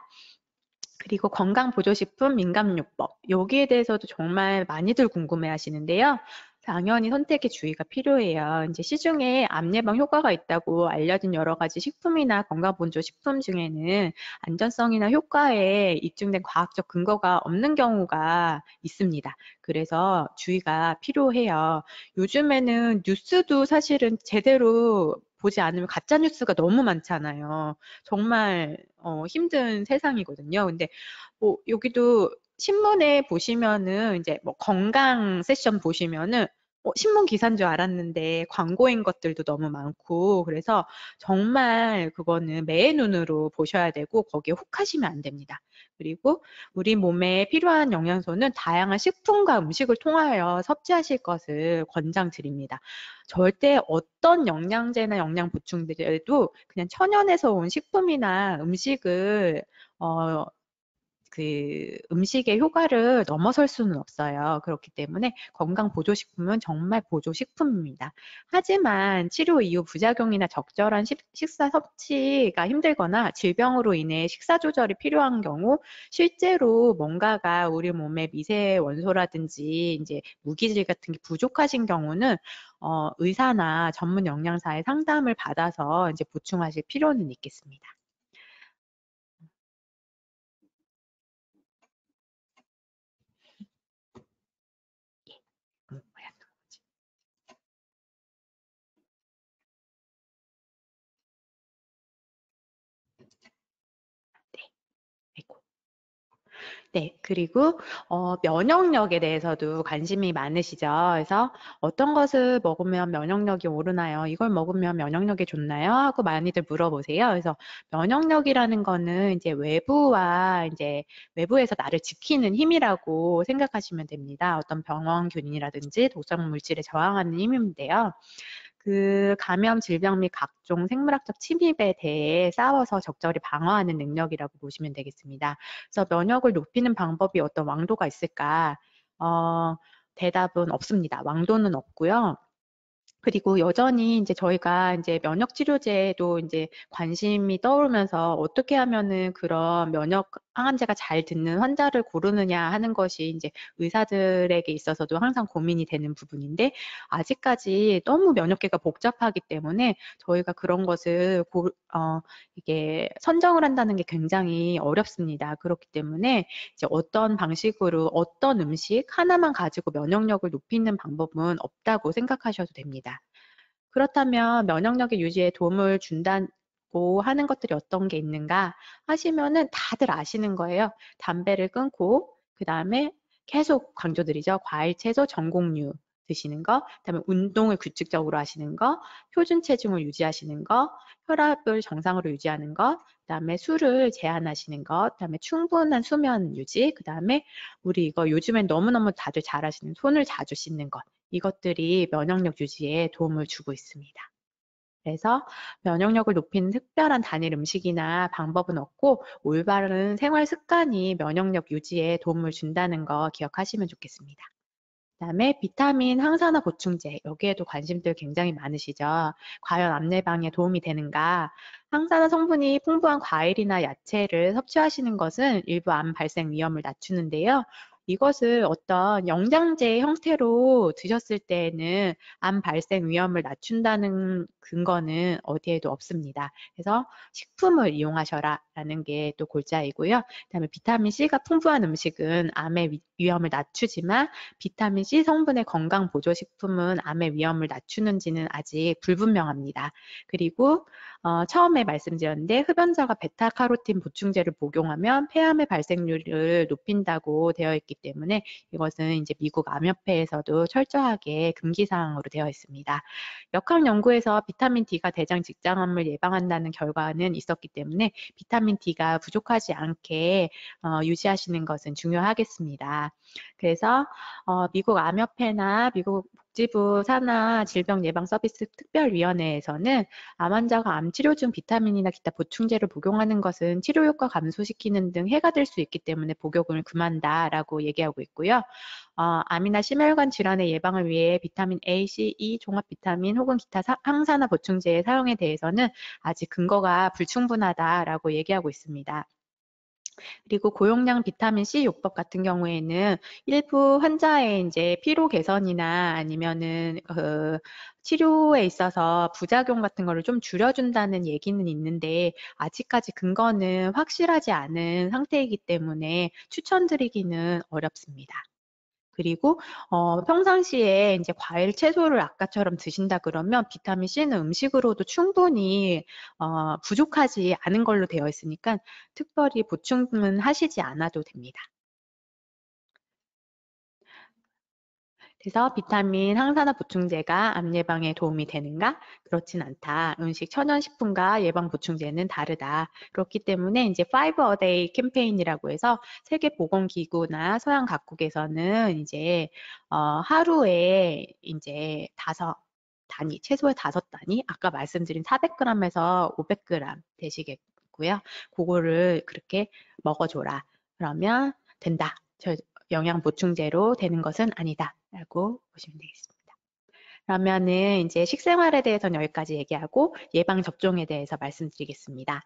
그리고 건강보조식품 민감요법 여기에 대해서도 정말 많이들 궁금해 하시는데요. 당연히 선택의 주의가 필요해요. 이제 시중에 암 예방 효과가 있다고 알려진 여러 가지 식품이나 건강 보조 식품 중에는 안전성이나 효과에 입증된 과학적 근거가 없는 경우가 있습니다. 그래서 주의가 필요해요. 요즘에는 뉴스도 사실은 제대로 보지 않으면 가짜 뉴스가 너무 많잖아요. 정말 어, 힘든 세상이거든요. 근데 뭐 여기도 신문에 보시면은 이제 뭐 건강 세션 보시면은 뭐 신문 기사인 줄 알았는데 광고인 것들도 너무 많고 그래서 정말 그거는 매의 눈으로 보셔야 되고 거기에 혹하시면 안 됩니다. 그리고 우리 몸에 필요한 영양소는 다양한 식품과 음식을 통하여 섭취하실 것을 권장드립니다. 절대 어떤 영양제나 영양 보충제도 그냥 천연에서 온 식품이나 음식을 어, 그 음식의 효과를 넘어설 수는 없어요. 그렇기 때문에 건강 보조식품은 정말 보조식품입니다. 하지만 치료 이후 부작용이나 적절한 식사 섭취가 힘들거나 질병으로 인해 식사 조절이 필요한 경우 실제로 뭔가가 우리 몸에 미세 원소라든지 이제 무기질 같은 게 부족하신 경우는 어, 의사나 전문 영양사의 상담을 받아서 이제 보충하실 필요는 있겠습니다. 네, 그리고 어, 면역력에 대해서도 관심이 많으시죠. 그래서 어떤 것을 먹으면 면역력이 오르나요? 이걸 먹으면 면역력이 좋나요? 하고 많이들 물어보세요. 그래서 면역력이라는 거는 이제 외부와 이제 외부에서 나를 지키는 힘이라고 생각하시면 됩니다. 어떤 병원균이라든지 독성 물질에 저항하는 힘인데요. 그 감염 질병 및 각종 생물학적 침입에 대해 싸워서 적절히 방어하는 능력이라고 보시면 되겠습니다. 그래서 면역을 높이는 방법이 어떤 왕도가 있을까? 어, 대답은 없습니다. 왕도는 없고요. 그리고 여전히 이제 저희가 이제 면역 치료제도 이제 관심이 떠오르면서 어떻게 하면은 그런 면역 항암제가 잘 듣는 환자를 고르느냐 하는 것이 이제 의사들에게 있어서도 항상 고민이 되는 부분인데 아직까지 너무 면역계가 복잡하기 때문에 저희가 그런 것을 고, 어, 이게 선정을 한다는 게 굉장히 어렵습니다. 그렇기 때문에 이제 어떤 방식으로 어떤 음식 하나만 가지고 면역력을 높이는 방법은 없다고 생각하셔도 됩니다. 그렇다면 면역력의 유지에 도움을 준다, 있고 하는 것들이 어떤 게 있는가 하시면은 다들 아시는 거예요. 담배를 끊고 그 다음에 계속 강조드리죠. 과일, 채소, 전곡류 드시는 거, 그다음에 운동을 규칙적으로 하시는 거, 표준 체중을 유지하시는 거, 혈압을 정상으로 유지하는 거, 그다음에 술을 제한하시는 것, 그다음에 충분한 수면 유지, 그다음에 우리 이거 요즘엔 너무너무 다들 잘하시는 손을 자주 씻는 것, 이것들이 면역력 유지에 도움을 주고 있습니다. 그래서 면역력을 높이는 특별한 단일 음식이나 방법은 없고 올바른 생활 습관이 면역력 유지에 도움을 준다는 거 기억하시면 좋겠습니다. 그다음에 비타민 항산화 보충제 여기에도 관심들 굉장히 많으시죠. 과연 암내 방에 도움이 되는가? 항산화 성분이 풍부한 과일이나 야채를 섭취하시는 것은 일부 암 발생 위험을 낮추는데요. 이것을 어떤 영양제 형태로 드셨을 때에는 암 발생 위험을 낮춘다는 근거는 어디에도 없습니다. 그래서 식품을 이용하셔라 라는 게 또 골자이고요. 그다음에 비타민 C가 풍부한 음식은 암의 위험을 낮추지만 비타민 C 성분의 건강 보조 식품은 암의 위험을 낮추는지는 아직 불분명합니다. 그리고 어, 처음에 말씀드렸는데 흡연자가 베타카로틴 보충제를 복용하면 폐암의 발생률을 높인다고 되어 있기 때문에 이것은 이제 미국 암협회에서도 철저하게 금기 사항으로 되어 있습니다. 역학 연구에서 비타민 D가 대장 직장암을 예방한다는 결과는 있었기 때문에 비타민 D가 부족하지 않게 어, 유지하시는 것은 중요하겠습니다. 그래서 어, 미국 암협회나 미국 복지부 산하 질병예방서비스특별위원회에서는 암 환자가 암 치료 중 비타민이나 기타 보충제를 복용하는 것은 치료 효과 감소시키는 등 해가 될 수 있기 때문에 복용을 금한다라고 얘기하고 있고요. 어, 암이나 심혈관 질환의 예방을 위해 비타민 A, C, E 종합 비타민 혹은 기타 사, 항산화 보충제의 사용에 대해서는 아직 근거가 불충분하다라고 얘기하고 있습니다. 그리고 고용량 비타민 C 요법 같은 경우에는 일부 환자의 이제 피로 개선이나 아니면은 그 치료에 있어서 부작용 같은 거를 좀 줄여준다는 얘기는 있는데 아직까지 근거는 확실하지 않은 상태이기 때문에 추천드리기는 어렵습니다. 그리고 어, 평상시에 이제 과일 채소를 아까처럼 드신다 그러면 비타민 C는 음식으로도 충분히 어, 부족하지 않은 걸로 되어 있으니까 특별히 보충은 하시지 않아도 됩니다. 그래서 비타민, 항산화 보충제가 암 예방에 도움이 되는가? 그렇진 않다. 음식 천연식품과 예방 보충제는 다르다. 그렇기 때문에 이제 5 a day 캠페인이라고 해서 세계보건기구나 서양 각국에서는 이제 어, 하루에 이제 다섯 단위, 최소의 다섯 단위, 아까 말씀드린 400g에서 500g 되시겠고요. 그거를 그렇게 먹어줘라. 그러면 된다. 영양 보충제로 되는 것은 아니다라고 보시면 되겠습니다. 그러면은 이제 식생활에 대해서는 여기까지 얘기하고 예방 접종에 대해서 말씀드리겠습니다.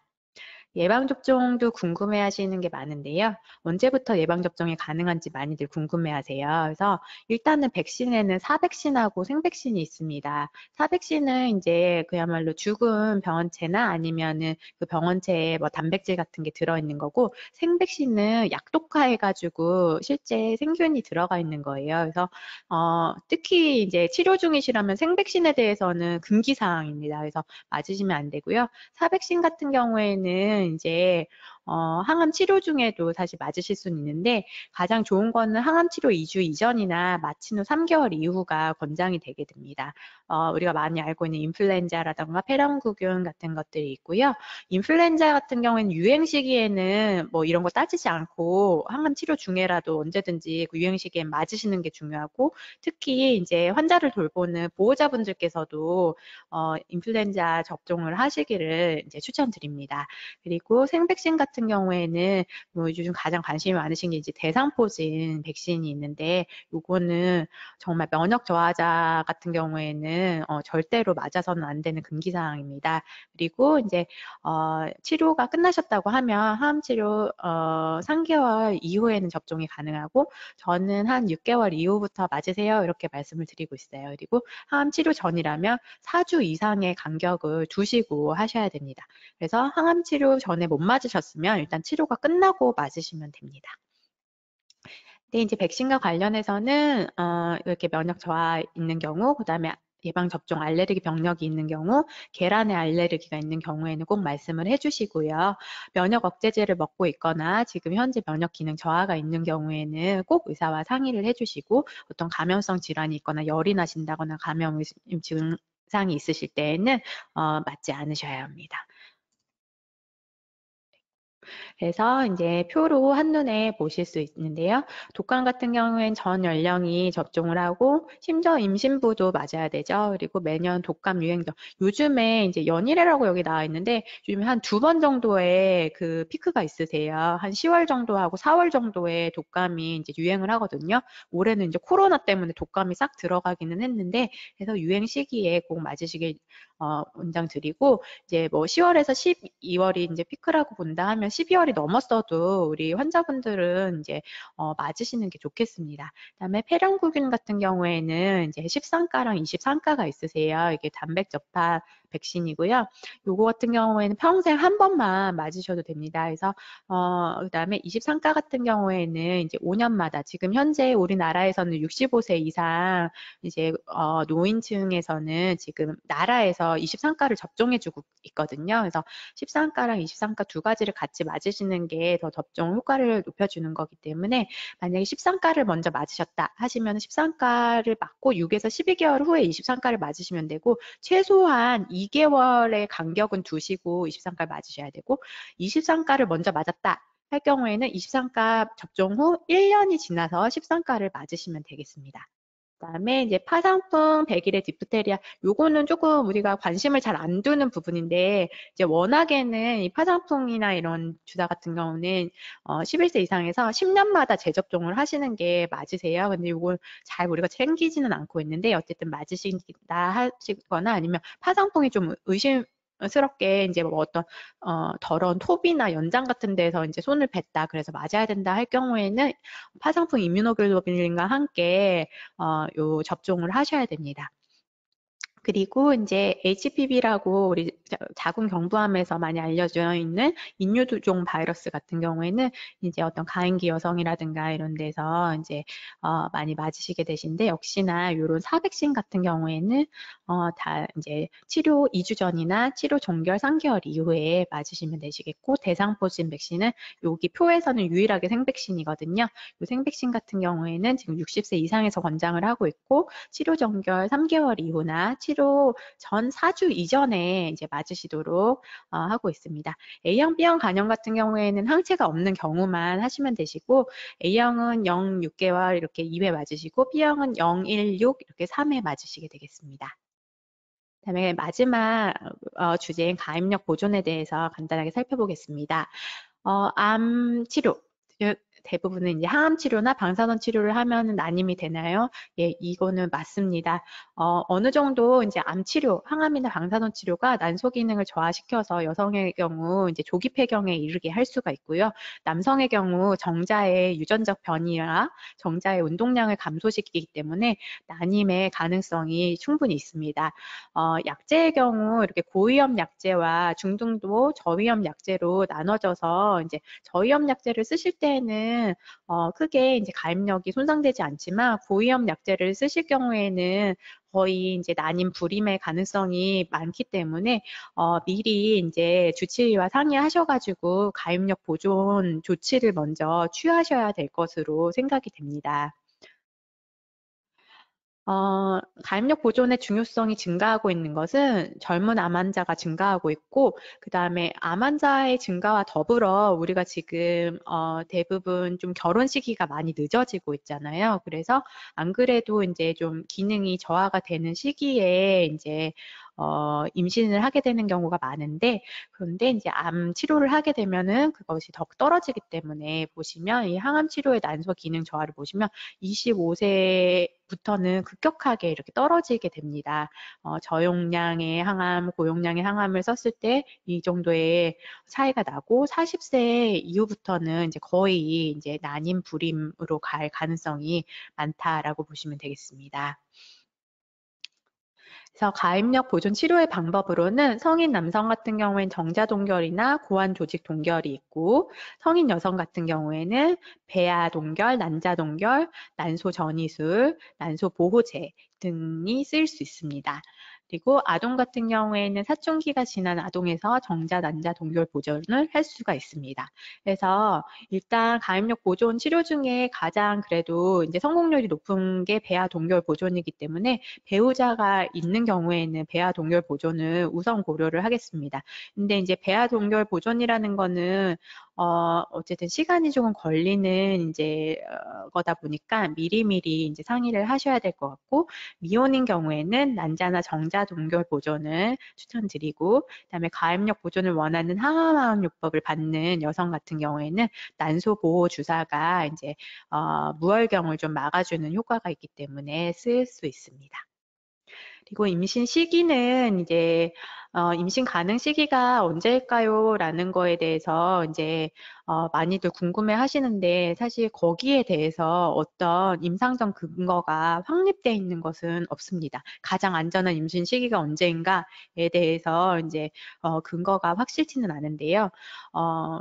예방접종도 궁금해 하시는 게 많은데요. 언제부터 예방접종이 가능한지 많이들 궁금해 하세요. 그래서 일단은 백신에는 사백신하고 생백신이 있습니다. 사백신은 이제 그야말로 죽은 병원체나 아니면은 그 병원체에 뭐 단백질 같은 게 들어있는 거고 생백신은 약독화해가지고 실제 생균이 들어가 있는 거예요. 그래서 어, 특히 이제 치료 중이시라면 생백신에 대해서는 금기사항입니다. 그래서 맞으시면 안 되고요. 사백신 같은 경우에는 이제 어, 항암 치료 중에도 사실 맞으실 수는 있는데 가장 좋은 거는 항암 치료 2주 이전이나 마친 후 3개월 이후가 권장이 되게 됩니다. 어, 우리가 많이 알고 있는 인플루엔자라던가 폐렴구균 같은 것들이 있고요. 인플루엔자 같은 경우에는 유행 시기에는 뭐 이런 거 따지지 않고 항암 치료 중에라도 언제든지 그 유행 시기에 맞으시는 게 중요하고 특히 이제 환자를 돌보는 보호자분들께서도 어, 인플루엔자 접종을 하시기를 이제 추천드립니다. 그리고 생백신 같은 같은 경우에는 뭐 요즘 가장 관심이 많으신 게 이제 대상포진 백신이 있는데 요거는 정말 면역 저하자 같은 경우에는 어, 절대로 맞아서는 안 되는 금기 사항입니다. 그리고 이제 어, 치료가 끝나셨다고 하면 항암 치료 어, 3개월 이후에는 접종이 가능하고 저는 한 6개월 이후부터 맞으세요 이렇게 말씀을 드리고 있어요. 그리고 항암 치료 전이라면 4주 이상의 간격을 두시고 하셔야 됩니다. 그래서 항암 치료 전에 못 맞으셨으면 있으면 일단 치료가 끝나고 맞으시면 됩니다. 근 이제 백신과 관련해서는 어, 이렇게 면역 저하 있는 경우, 그다음에 예방접종 알레르기 병력이 있는 경우, 계란에 알레르기가 있는 경우에는 꼭 말씀을 해주시고요. 면역 억제제를 먹고 있거나 지금 현재 면역 기능 저하가 있는 경우에는 꼭 의사와 상의를 해주시고 어떤 감염성 질환이 있거나 열이 나신다거나 감염 증상이 있으실 때에는 어, 맞지 않으셔야 합니다. 그래서 이제 표로 한눈에 보실 수 있는데요. 독감 같은 경우엔 전 연령이 접종을 하고 심지어 임신부도 맞아야 되죠. 그리고 매년 독감 유행점 요즘에 이제 연일회라고 여기 나와 있는데 요즘에 한 두 번 정도의 그 피크가 있으세요. 한 10월 정도하고 4월 정도에 독감이 이제 유행을 하거든요. 올해는 이제 코로나 때문에 독감이 싹 들어가기는 했는데 그래서 유행 시기에 꼭 맞으시길 어, 권장드리고 이제 뭐 10월에서 12월이 이제 피크라고 본다 하면 12월이 넘었어도 우리 환자분들은 이제 어, 맞으시는 게 좋겠습니다. 그다음에 폐렴구균 같은 경우에는 이제 13가랑 23가가 있으세요. 이게 단백 접합 백신이고요. 요거 같은 경우에는 평생 한 번만 맞으셔도 됩니다. 그래서 어 그다음에 23가 같은 경우에는 이제 5년마다 지금 현재 우리나라에서는 65세 이상 이제 어 노인층에서는 지금 나라에서 23가를 접종해 주고 있거든요. 그래서 13가랑 23가 두 가지를 같이 맞으시는 게 더 접종 효과를 높여주는 거기 때문에 만약에 13가를 먼저 맞으셨다 하시면 13가를 맞고 6에서 12개월 후에 23가를 맞으시면 되고 최소한 2개월의 간격은 두시고 23가를 맞으셔야 되고 23가를 먼저 맞았다 할 경우에는 23가 접종 후 1년이 지나서 13가를 맞으시면 되겠습니다. 그다음에 이제 파상풍, 백일의 디프테리아 요거는 조금 우리가 관심을 잘 안 두는 부분인데 이제 워낙에는 이 파상풍이나 이런 주사 같은 경우는 어 11세 이상에서 10년마다 재접종을 하시는 게 맞으세요. 근데 요걸 잘 우리가 챙기지는 않고 있는데 어쨌든 맞으신다 하시거나 아니면 파상풍이 좀 의심 스럽게 이제 뭐 어떤 어 더러운 톱이나 연장 같은 데서 이제 손을 뱉다 그래서 맞아야 된다 할 경우에는 파상풍 이뮤노글로빈과 함께 어요 접종을 하셔야 됩니다. 그리고 이제 HPV라고 우리 자궁 경부암에서 많이 알려져 있는 인유두종 바이러스 같은 경우에는 이제 어떤 가임기 여성이라든가 이런 데서 이제 어 많이 맞으시게 되신데 역시나 이런 사백신 같은 경우에는 어 다 이제 치료 2주 전이나 치료 종결 3개월 이후에 맞으시면 되시겠고 대상포진 백신은 여기 표에서는 유일하게 생백신이거든요. 이 생백신 같은 경우에는 지금 60세 이상에서 권장을 하고 있고 치료 종결 3개월 이후나 치료 수시전 4주 이전에 이제 맞으시도록 어, 하고 있습니다. A형, B형 간염 같은 경우에는 항체가 없는 경우만 하시면 되시고 A형은 0, 6개월 이렇게 2회 맞으시고 B형은 0, 1, 6 이렇게 3회 맞으시게 되겠습니다. 다음에 마지막 어, 주제인 가입력 보존에 대해서 간단하게 살펴보겠습니다. 어, 암 치료, 즉 대부분은 이제 항암 치료나 방사선 치료를 하면은 난임이 되나요? 예, 이거는 맞습니다. 어, 어느 정도 이제 암 치료, 항암이나 방사선 치료가 난소 기능을 저하시켜서 여성의 경우 이제 조기 폐경에 이르게 할 수가 있고요. 남성의 경우 정자의 유전적 변이나 정자의 운동량을 감소시키기 때문에 난임의 가능성이 충분히 있습니다. 어, 약제의 경우 이렇게 고위험 약제와 중등도 저위험 약제로 나눠져서 이제 저위험 약제를 쓰실 때는 경우에는 어, 크게 이제 가입력이 손상되지 않지만 고위험 약제를 쓰실 경우에는 거의 이제 난임 불임의 가능성이 많기 때문에 어, 미리 이제 주치의와 상의하셔가지고 가입력 보존 조치를 먼저 취하셔야 될 것으로 생각이 됩니다. 어, 가입력 보존의 중요성이 증가하고 있는 것은 젊은 암 환자가 증가하고 있고, 그 다음에 암 환자의 증가와 더불어 우리가 지금 어, 대부분 좀 결혼 시기가 많이 늦어지고 있잖아요. 그래서 안 그래도 이제 좀 기능이 저하가 되는 시기에 이제 어, 임신을 하게 되는 경우가 많은데 그런데 이제 암 치료를 하게 되면은 그것이 더 떨어지기 때문에 보시면 이 항암 치료의 난소 기능 저하를 보시면 25세 부터는 급격하게 이렇게 떨어지게 됩니다. 어, 저용량의 항암, 고용량의 항암을 썼을 때 이 정도의 차이가 나고 40세 이후부터는 이제 거의 이제 난임 불임으로 갈 가능성이 많다라고 보시면 되겠습니다. 그래서 가입력 보존 치료의 방법으로는 성인 남성 같은 경우엔 정자 동결이나 고환 조직 동결이 있고 성인 여성 같은 경우에는 배아 동결, 난자 동결, 난소 전이술, 난소 보호제 등이 쓰일 수 있습니다. 그리고 아동 같은 경우에는 사춘기가 지난 아동에서 정자, 난자, 동결 보존을 할 수가 있습니다. 그래서 일단 가입력 보존 치료 중에 가장 그래도 이제 성공률이 높은 게 배아 동결 보존이기 때문에 배우자가 있는 경우에는 배아 동결 보존을 우선 고려를 하겠습니다. 근데 이제 배아 동결 보존이라는 거는 어, 어쨌든 시간이 조금 걸리는 이제 어, 거다 보니까 미리미리 이제 상의를 하셔야 될 것 같고 미혼인 경우에는 난자나 정자 동결 보존을 추천드리고 그다음에 가압력 보존을 원하는 항암화학 요법을 받는 여성 같은 경우에는 난소 보호 주사가 이제 어, 무월경을 좀 막아주는 효과가 있기 때문에 쓸 수 있습니다. 그리고 임신 시기는 이제 어, 임신 가능 시기가 언제일까요? 라는 거에 대해서 이제 어, 많이들 궁금해 하시는데 사실 거기에 대해서 어떤 임상적 근거가 확립돼 있는 것은 없습니다. 가장 안전한 임신 시기가 언제인가에 대해서 이제 어, 근거가 확실치는 않은데요. 어,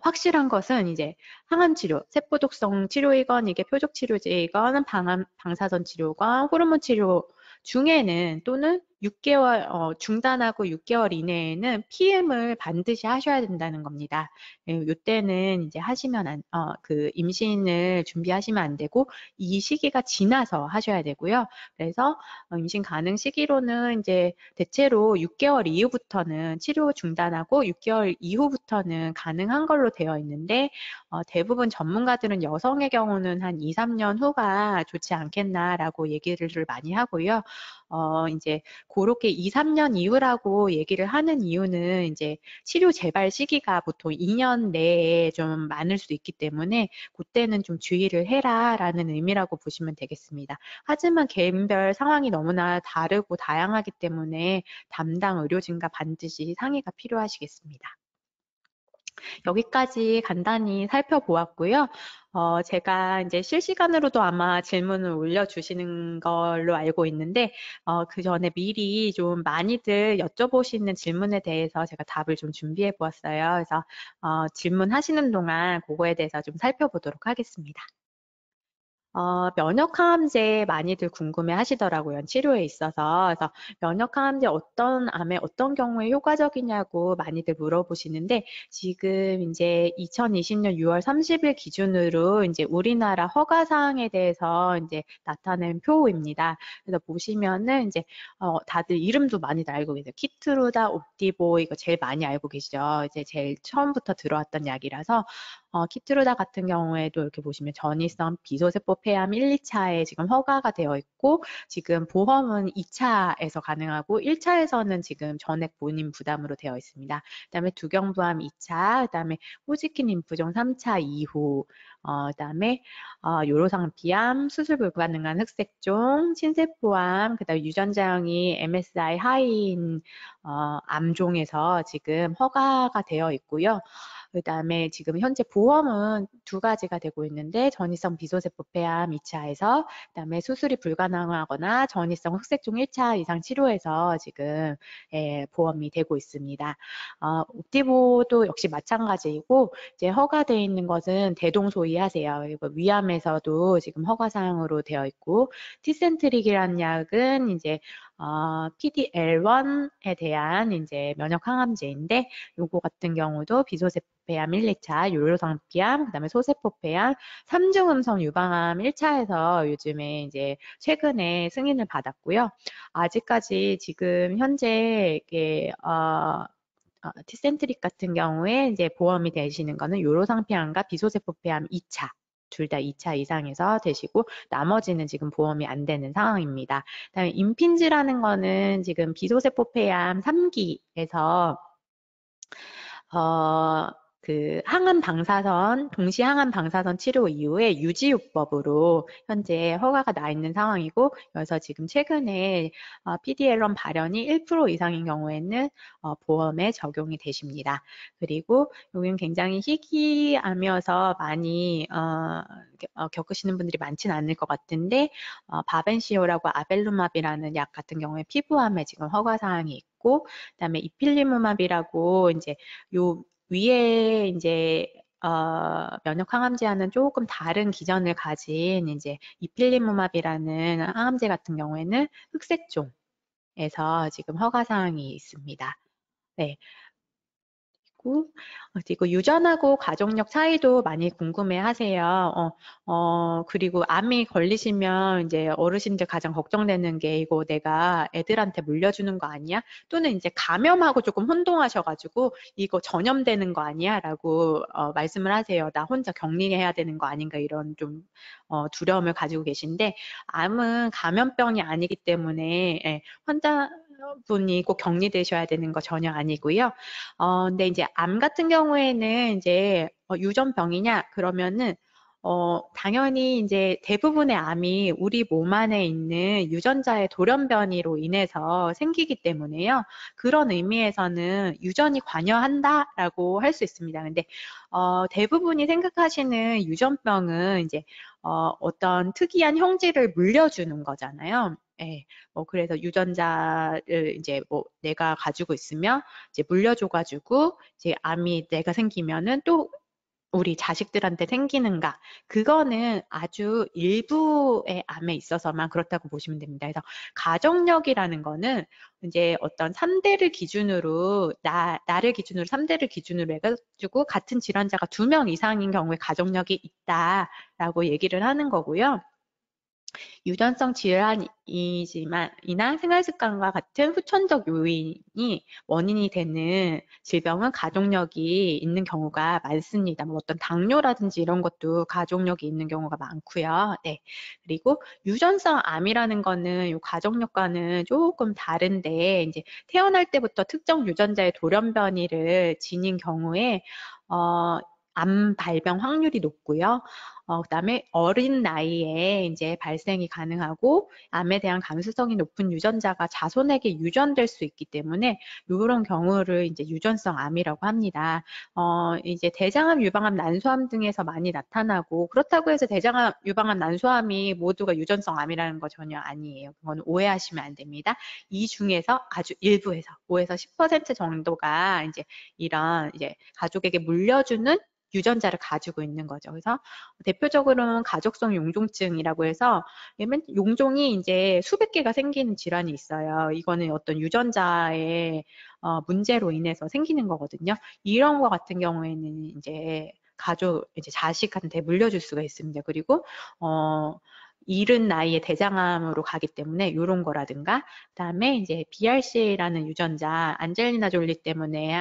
확실한 것은 이제 항암 치료, 세포 독성 치료이건 이게 표적 치료제이건 방암, 방사선 치료건 호르몬 치료 중에는 또는 6개월 어, 중단하고 6개월 이내에는 PM을 반드시 하셔야 된다는 겁니다. 이때는 예, 이제 하시면 안, 어, 그 임신을 준비하시면 안 되고 이 시기가 지나서 하셔야 되고요. 그래서 어, 임신 가능 시기로는 이제 대체로 6개월 이후부터는 치료 중단하고 6개월 이후부터는 가능한 걸로 되어 있는데 어, 대부분 전문가들은 여성의 경우는 한 2, 3년 후가 좋지 않겠나라고 얘기를 많이 하고요. 어, 이제 그렇게 2, 3년 이후라고 얘기를 하는 이유는 이제 치료 재발 시기가 보통 2년 내에 좀 많을 수 있기 때문에 그때는 좀 주의를 해라라는 의미라고 보시면 되겠습니다. 하지만 개인별 상황이 너무나 다르고 다양하기 때문에 담당 의료진과 반드시 상의가 필요하시겠습니다. 여기까지 간단히 살펴보았고요. 어, 제가 이제 실시간으로도 아마 질문을 올려주시는 걸로 알고 있는데, 어, 그 전에 미리 좀 많이들 여쭤보시는 질문에 대해서 제가 답을 좀 준비해 보았어요. 그래서, 어, 질문하시는 동안 그거에 대해서 좀 살펴보도록 하겠습니다. 어, 면역항암제 많이들 궁금해 하시더라고요. 치료에 있어서. 그래서 면역항암제 어떤 암에 어떤 경우에 효과적이냐고 많이들 물어보시는데 지금 이제 2020년 6월 30일 기준으로 이제 우리나라 허가 사항에 대해서 이제 나타낸 표입니다. 그래서 보시면은 이제 어, 다들 이름도 많이 알고 계세요. 키트루다, 옵디보 이거 제일 많이 알고 계시죠. 이제 제일 처음부터 들어왔던 약이라서 어, 키트루다 같은 경우에도 이렇게 보시면 전이성 비소세포 폐암 1, 2차에 지금 허가가 되어 있고 지금 보험은 2차에서 가능하고 1차에서는 지금 전액 본인 부담으로 되어 있습니다. 그다음에 두경부암 2차, 그다음에 호지킨 인프종 3차 이후 어, 그다음에 어, 요로상비암 수술 불가능한 흑색종, 신세포암, 그다음 유전자형이 MSI 하인 어, 암종에서 지금 허가가 되어 있고요. 그다음에 지금 현재 보험은 두 가지가 되고 있는데 전이성 비소세포폐암 2차에서 그다음에 수술이 불가능하거나 전이성 흑색종 1차 이상 치료에서 지금 예, 보험이 되고 있습니다. 어, 옵티보도 역시 마찬가지이고 이제 허가되어 있는 것은 대동소이하세요. 그리 위암에서도 지금 허가 사항으로 되어 있고 티센트릭이라는 약은 이제 어, PDL1에 대한 이제 면역 항암제인데 요거 같은 경우도 비소세포폐암 1,2차, 요로상피암, 그다음에 소세포폐암, 3중음성 유방암 1차에서 요즘에 이제 최근에 승인을 받았고요. 아직까지 지금 현재 이게 어 티센트릭 어, 같은 경우에 이제 보험이 되시는 거는 요로상피암과 비소세포폐암 2차 둘다 2차 이상에서 되시고 나머지는 지금 보험이 안 되는 상황입니다. 다음에 임핀지라는 거는 지금 비소세포 폐암 3기에서 어, 그 항암 방사선 동시 항암 방사선 치료 이후에 유지요법으로 현재 허가가 나 있는 상황이고 그래서 지금 최근에 어, PDL1 발현이 1% 이상인 경우에는 어, 보험에 적용이 되십니다. 그리고 여기는 굉장히 희귀하면서 많이 어, 어 겪으시는 분들이 많지는 않을 것 같은데 어, 바벤시오라고 아벨루마비라는 약 같은 경우에 피부암에 지금 허가 사항이 있고 그다음에 이필리무마비라고 이제 요 위에 이제 어, 면역 항암제와는 조금 다른 기전을 가진 이제 이필리무마비라는 항암제 같은 경우에는 흑색종에서 지금 허가 사항이 있습니다. 네. 있고 어, 그리고 유전하고 가족력 차이도 많이 궁금해하세요. 어, 어, 그리고 암이 걸리시면 이제 어르신들 가장 걱정되는 게 이거 내가 애들한테 물려주는 거 아니야? 또는 이제 감염하고 조금 혼동하셔가지고 이거 전염되는 거 아니야?라고 어, 말씀을 하세요. 나 혼자 격리해야 되는 거 아닌가 이런 좀 어, 두려움을 가지고 계신데 암은 감염병이 아니기 때문에 예, 환자 분이 꼭 격리되셔야 되는 거 전혀 아니고요. 어, 근데 이제 암 같은 경우에는 이제 어, 유전병이냐 그러면은 어, 당연히 이제 대부분의 암이 우리 몸 안에 있는 유전자의 돌연변이로 인해서 생기기 때문에요. 그런 의미에서는 유전이 관여한다라고 할 수 있습니다. 근데 어, 대부분이 생각하시는 유전병은 이제 어, 어떤 특이한 형질을 물려주는 거잖아요. 예, 뭐 그래서 유전자를 이제 뭐 내가 가지고 있으면 이제 물려줘가지고 이제 암이 내가 생기면은 또 우리 자식들한테 생기는가 그거는 아주 일부의 암에 있어서만 그렇다고 보시면 됩니다. 그래서 가정력이라는 거는 이제 어떤 3대를 기준으로 나 나를 기준으로 3대를 기준으로 해가지고 같은 질환자가 두 명 이상인 경우에 가정력이 있다라고 얘기를 하는 거고요. 유전성 질환이지만 이나 생활습관과 같은 후천적 요인이 원인이 되는 질병은 가족력이 있는 경우가 많습니다. 뭐 어떤 당뇨라든지 이런 것도 가족력이 있는 경우가 많고요. 네. 그리고 유전성 암이라는 거는 요 가족력과는 조금 다른데 이제 태어날 때부터 특정 유전자의 돌연 변이를 지닌 경우에 어, 암 발병 확률이 높고요. 어, 그다음에 어린 나이에 이제 발생이 가능하고 암에 대한 감수성이 높은 유전자가 자손에게 유전될 수 있기 때문에 이런 경우를 이제 유전성 암이라고 합니다. 어, 이제 대장암, 유방암, 난소암 등에서 많이 나타나고 그렇다고 해서 대장암, 유방암, 난소암이 모두가 유전성 암이라는 거 전혀 아니에요. 그건 오해하시면 안 됩니다. 이 중에서 아주 일부에서 5에서 10% 정도가 이제 이런 이제 가족에게 물려주는 유전자를 가지고 있는 거죠. 그래서 대표적으로는 가족성 용종증이라고 해서 용종이 이제 수백 개가 생기는 질환이 있어요. 이거는 어떤 유전자의 어, 문제로 인해서 생기는 거거든요. 이런 거 같은 경우에는 이제 가족 이제 자식한테 물려줄 수가 있습니다. 그리고 어 이른 나이에 대장암으로 가기 때문에 이런 거라든가 그다음에 이제 BRCA라는 유전자 안젤리나 졸리 때문에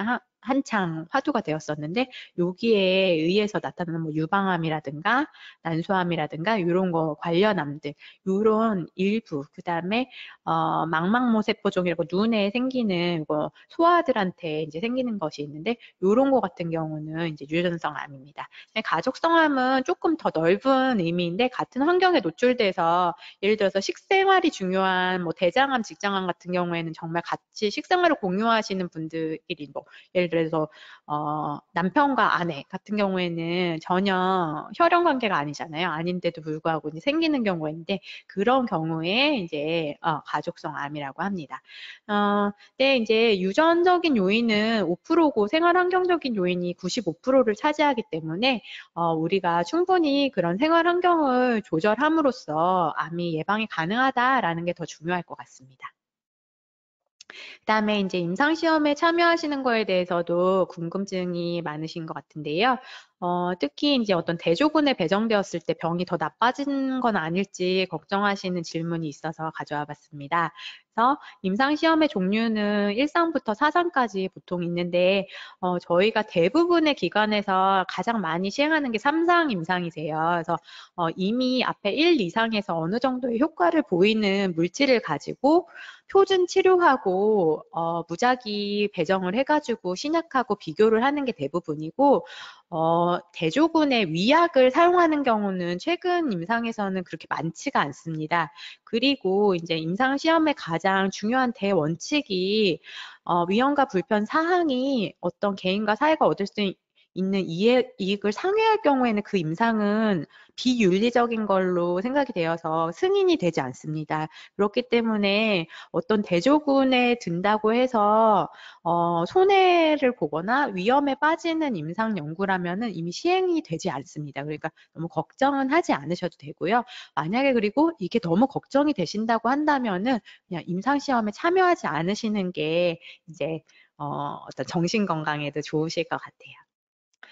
한창 화두가 되었었는데 여기에 의해서 나타나는 뭐 유방암이라든가 난소암이라든가 이런 거 관련암들 이런 일부 그다음에 어 망막모세포종이라고 눈에 생기는 이 뭐 소아들한테 이제 생기는 것이 있는데 이런 거 같은 경우는 이제 유전성 암입니다. 네, 가족성 암은 조금 더 넓은 의미인데 같은 환경에 노출돼서 예를 들어서 식생활이 중요한 뭐 대장암, 직장암 같은 경우에는 정말 같이 식생활을 공유하시는 분들이 뭐 예를 그래서 어, 남편과 아내 같은 경우에는 전혀 혈연 관계가 아니잖아요. 아닌데도 불구하고 이제 생기는 경우가 있는데 그런 경우에 이제 어, 가족성 암이라고 합니다. 어, 근데 이제 유전적인 요인은 5%고 생활 환경적인 요인이 95%를 차지하기 때문에 어, 우리가 충분히 그런 생활 환경을 조절함으로써 암이 예방이 가능하다라는 게 더 중요할 것 같습니다. 그다음에 이제 임상 시험에 참여하시는 거에 대해서도 궁금증이 많으신 것 같은데요. 어, 특히 이제 어떤 대조군에 배정되었을 때 병이 더 나빠진 건 아닐지 걱정하시는 질문이 있어서 가져와 봤습니다. 그래서 임상시험의 종류는 1상부터 4상까지 보통 있는데 어, 저희가 대부분의 기관에서 가장 많이 시행하는 게 3상 임상이세요. 그래서 어, 이미 앞에 1, 2상에서 어느 정도의 효과를 보이는 물질을 가지고 표준 치료하고 어, 무작위 배정을 해가지고 신약하고 비교를 하는 게 대부분이고 어, 대조군의 위약을 사용하는 경우는 최근 임상에서는 그렇게 많지가 않습니다. 그리고 이제 임상 시험의 가장 중요한 대원칙이 어, 위험과 불편 사항이 어떤 개인과 사회가 얻을 수 있는 있는 이익을 상회할 경우에는 그 임상은 비윤리적인 걸로 생각이 되어서 승인이 되지 않습니다. 그렇기 때문에 어떤 대조군에 든다고 해서 어, 손해를 보거나 위험에 빠지는 임상 연구라면 이미 시행이 되지 않습니다. 그러니까 너무 걱정은 하지 않으셔도 되고요. 만약에 그리고 이게 너무 걱정이 되신다고 한다면은 그냥 임상 시험에 참여하지 않으시는 게 이제 어, 어떤 정신 건강에도 좋으실 것 같아요.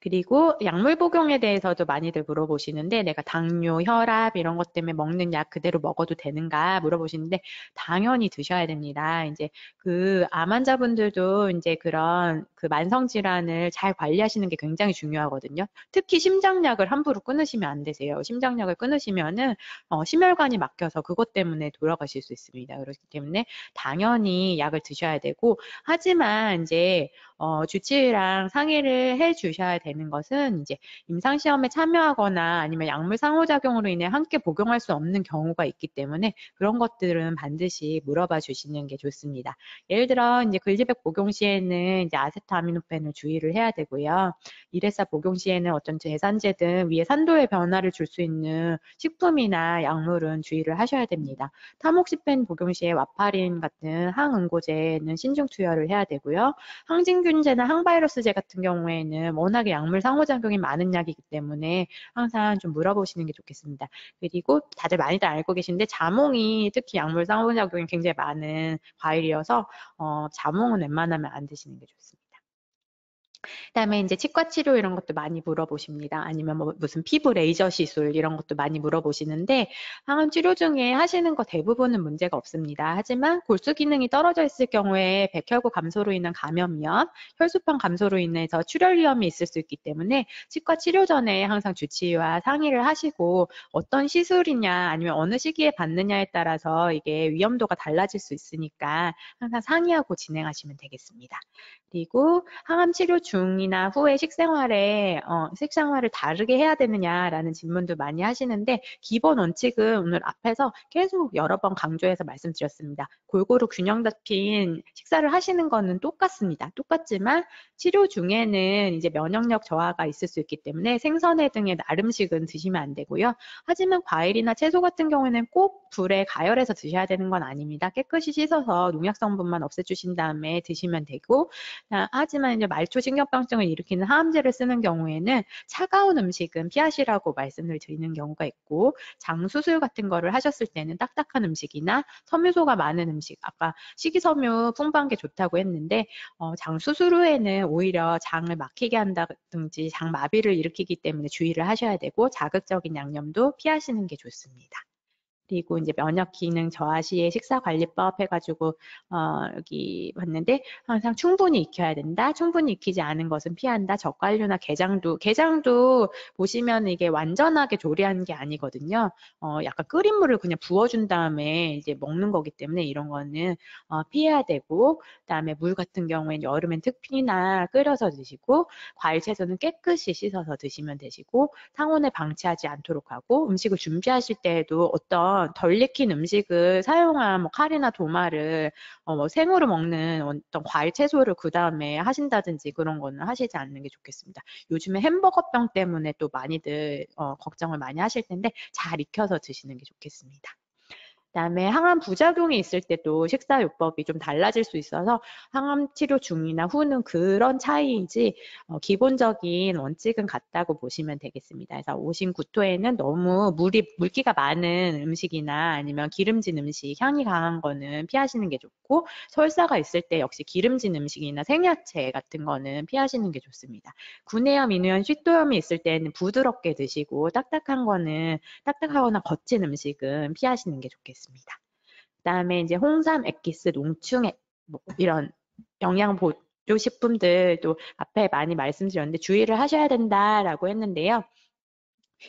그리고 약물 복용에 대해서도 많이들 물어보시는데 내가 당뇨, 혈압 이런 것 때문에 먹는 약 그대로 먹어도 되는가 물어보시는데 당연히 드셔야 됩니다. 이제 그 암 환자분들도 이제 그런 그 만성 질환을 잘 관리하시는 게 굉장히 중요하거든요. 특히 심장약을 함부로 끊으시면 안 되세요. 심장약을 끊으시면은 어, 심혈관이 막혀서 그것 때문에 돌아가실 수 있습니다. 그렇기 때문에 당연히 약을 드셔야 되고 하지만 이제 어, 주치의랑 상의를 해 주셔야 돼 되는 것은 이제 임상시험에 참여하거나 아니면 약물 상호작용으로 인해 함께 복용할 수 없는 경우가 있기 때문에 그런 것들은 반드시 물어봐 주시는 게 좋습니다. 예를 들어 이제 글지백 복용 시에는 이제 아세트아미노펜을 주의를 해야 되고요. 이레사 복용 시에는 어떤 제산제등 위에 산도의 변화를 줄 수 있는 식품이나 약물은 주의를 하셔야 됩니다. 타목시펜 복용 시에 와파린 같은 항응고제는 신중 투여를 해야 되고요. 항진균제나 항바이러스제 같은 경우에는 워낙에 약물 상호작용이 많은 약이기 때문에 항상 좀 물어보시는 게 좋겠습니다. 그리고 다들 많이들 알고 계신데 자몽이 특히 약물 상호작용이 굉장히 많은 과일이어서 어, 자몽은 웬만하면 안 드시는 게 좋습니다. 그다음에 이제 치과 치료 이런 것도 많이 물어보십니다. 아니면 뭐 무슨 피부 레이저 시술 이런 것도 많이 물어보시는데 항암 치료 중에 하시는 거 대부분은 문제가 없습니다. 하지만 골수 기능이 떨어져 있을 경우에 백혈구 감소로 인한 감염 위험, 혈소판 감소로 인해서 출혈 위험이 있을 수 있기 때문에 치과 치료 전에 항상 주치의와 상의를 하시고 어떤 시술이냐 아니면 어느 시기에 받느냐에 따라서 이게 위험도가 달라질 수 있으니까 항상 상의하고 진행하시면 되겠습니다. 그리고 항암 치료 중이나 후에 식생활에 어, 식생활을 다르게 해야 되느냐라는 질문도 많이 하시는데 기본 원칙은 오늘 앞에서 계속 여러 번 강조해서 말씀드렸습니다. 골고루 균형 잡힌 식사를 하시는 거는 똑같습니다. 똑같지만 치료 중에는 이제 면역력 저하가 있을 수 있기 때문에 생선회 등의 나름식은 드시면 안 되고요. 하지만 과일이나 채소 같은 경우에는 꼭 불에 가열해서 드셔야 되는 건 아닙니다. 깨끗이 씻어서 농약 성분만 없애주신 다음에 드시면 되고 아, 하지만 이제 말초 식 신경병증을 일으키는 항암제를 쓰는 경우에는 차가운 음식은 피하시라고 말씀을 드리는 경우가 있고 장수술 같은 거를 하셨을 때는 딱딱한 음식이나 섬유소가 많은 음식 아까 식이섬유 풍부한 게 좋다고 했는데 어, 장수술 후에는 오히려 장을 막히게 한다든지 장마비를 일으키기 때문에 주의를 하셔야 되고 자극적인 양념도 피하시는 게 좋습니다. 그리고 이제 면역 기능 저하 시에 식사 관리법 해가지고 어 여기 봤는데 항상 충분히 익혀야 된다. 충분히 익히지 않은 것은 피한다. 젓갈류나 게장도 게장도 보시면 이게 완전하게 조리하는게 아니거든요. 어 약간 끓인 물을 그냥 부어준 다음에 이제 먹는 거기 때문에 이런 거는 어 피해야 되고 그다음에 물 같은 경우에는 여름엔 특히나 끓여서 드시고 과일 채소는 깨끗이 씻어서 드시면 되시고 상온에 방치하지 않도록 하고 음식을 준비하실 때에도 어떤 보면 덜 익힌 음식을 사용한 뭐 칼이나 도마를 어, 뭐 생으로 먹는 어떤 과일 채소를 그 다음에 하신다든지 그런 거는 하시지 않는 게 좋겠습니다. 요즘에 햄버거병 때문에 또 많이들 어, 걱정을 많이 하실 텐데 잘 익혀서 드시는 게 좋겠습니다. 그다음에 항암 부작용이 있을 때도 식사요법이 좀 달라질 수 있어서 항암 치료 중이나 후는 그런 차이인지 어, 기본적인 원칙은 같다고 보시면 되겠습니다. 그래서 오신 구토에는 너무 물이 물기가 많은 음식이나 아니면 기름진 음식, 향이 강한 거는 피하시는 게 좋고 설사가 있을 때 역시 기름진 음식이나 생야채 같은 거는 피하시는 게 좋습니다. 구내염, 인후염, 식도염이 있을 때는 부드럽게 드시고 딱딱한 거는 딱딱하거나 거친 음식은 피하시는 게 좋겠습니다. 있습니다. 그다음에 이제 홍삼, 액기스, 농충액 뭐 이런 영양 보조 식품들도 앞에 많이 말씀드렸는데 주의를 하셔야 된다라고 했는데요.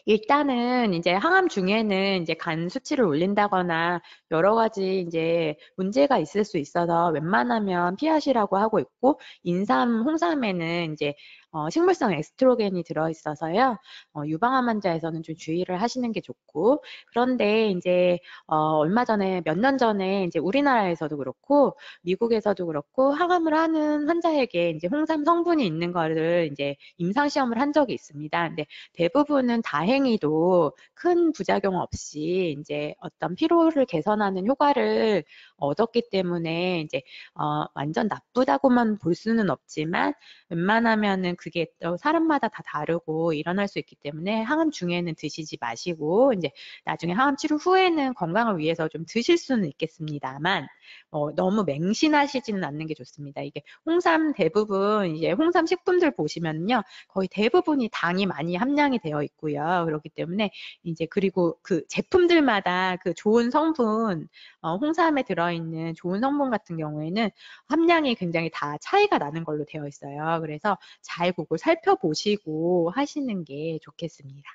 일단은 이제 항암 중에는 이제 간 수치를 올린다거나 여러 가지 이제 문제가 있을 수 있어서 웬만하면 피하시라고 하고 있고 인삼, 홍삼에는 이제 어, 식물성 에스트로겐이 들어있어서요. 어, 유방암 환자에서는 좀 주의를 하시는 게 좋고 그런데 이제 어, 얼마 전에 몇 년 전에 이제 우리나라에서도 그렇고 미국에서도 그렇고 항암을 하는 환자에게 이제 홍삼 성분이 있는 거를 이제 임상 시험을 한 적이 있습니다. 근데 대부분은 다행히도 큰 부작용 없이 이제 어떤 피로를 개선하는 효과를 얻었기 때문에 이제 어, 완전 나쁘다고만 볼 수는 없지만 웬만하면은 그게 사람마다 다 다르고 일어날 수 있기 때문에 항암 중에는 드시지 마시고 이제 나중에 항암 치료 후에는 건강을 위해서 좀 드실 수는 있겠습니다만 어, 너무 맹신하시지는 않는 게 좋습니다. 이게 홍삼 대부분 이제 홍삼 식품들 보시면요 거의 대부분이 당이 많이 함량이 되어 있고요. 그렇기 때문에 이제 그리고 그 제품들마다 그 좋은 성분 어, 홍삼에 들어있는 좋은 성분 같은 경우에는 함량이 굉장히 다 차이가 나는 걸로 되어 있어요. 그래서 잘 그걸 살펴보시고 하시는 게 좋겠습니다.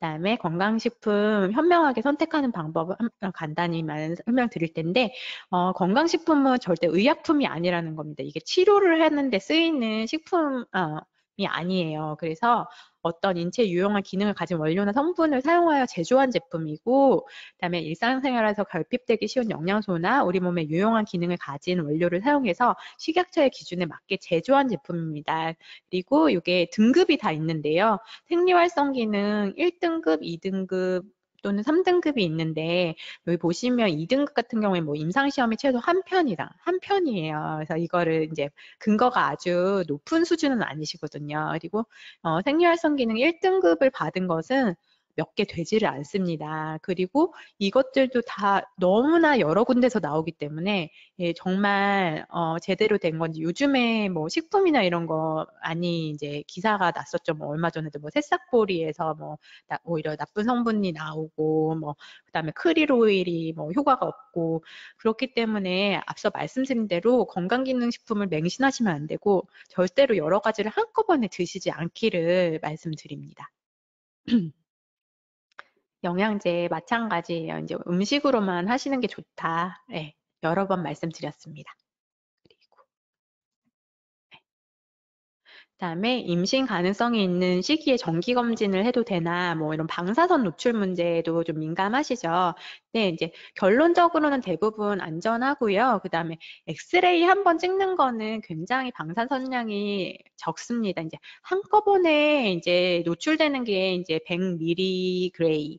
그다음에 건강식품 현명하게 선택하는 방법을 어, 간단히 설명드릴 텐데 어, 건강식품은 절대 의약품이 아니라는 겁니다. 이게 치료를 하는데 쓰이는 식품이 아니에요. 그래서 어떤 인체에 유용한 기능을 가진 원료나 성분을 사용하여 제조한 제품이고 그다음에 일상생활에서 결핍되기 쉬운 영양소나 우리 몸에 유용한 기능을 가진 원료를 사용해서 식약처의 기준에 맞게 제조한 제품입니다. 그리고 이게 등급이 다 있는데요. 생리활성 기능 1등급, 2등급, 또는 3등급이 있는데 여기 보시면 2등급 같은 경우에 뭐 임상시험이 최소 한 편이다. 한 편이에요. 그래서 이거를 이제 근거가 아주 높은 수준은 아니시거든요. 그리고 어, 생리활성 기능 1등급을 받은 것은 몇개 되지를 않습니다. 그리고 이것들도 다 너무나 여러 군데서 나오기 때문에 예, 정말 어, 제대로 된 건지 요즘에 뭐 식품이나 이런 거 아니 이제 기사가 났었죠. 뭐 얼마 전에도 뭐 새싹보리에서 뭐 나, 오히려 나쁜 성분이 나오고 뭐 그다음에 크릴 오일이 뭐 효과가 없고 그렇기 때문에 앞서 말씀드린 대로 건강기능식품을 맹신하시면 안 되고 절대로 여러 가지를 한꺼번에 드시지 않기를 말씀드립니다. 영양제 마찬가지예요. 이제 음식으로만 하시는 게 좋다. 예, 여러 번 말씀드렸습니다. 그다음에 임신 가능성이 있는 시기에 정기 검진을 해도 되나 뭐 이런 방사선 노출 문제에도 좀 민감하시죠. 네, 이제 결론적으로는 대부분 안전하고요. 그다음에 엑스레이 한번 찍는 거는 굉장히 방사선량이 적습니다. 이제 한꺼번에 이제 노출되는 게 이제 100mg 그레이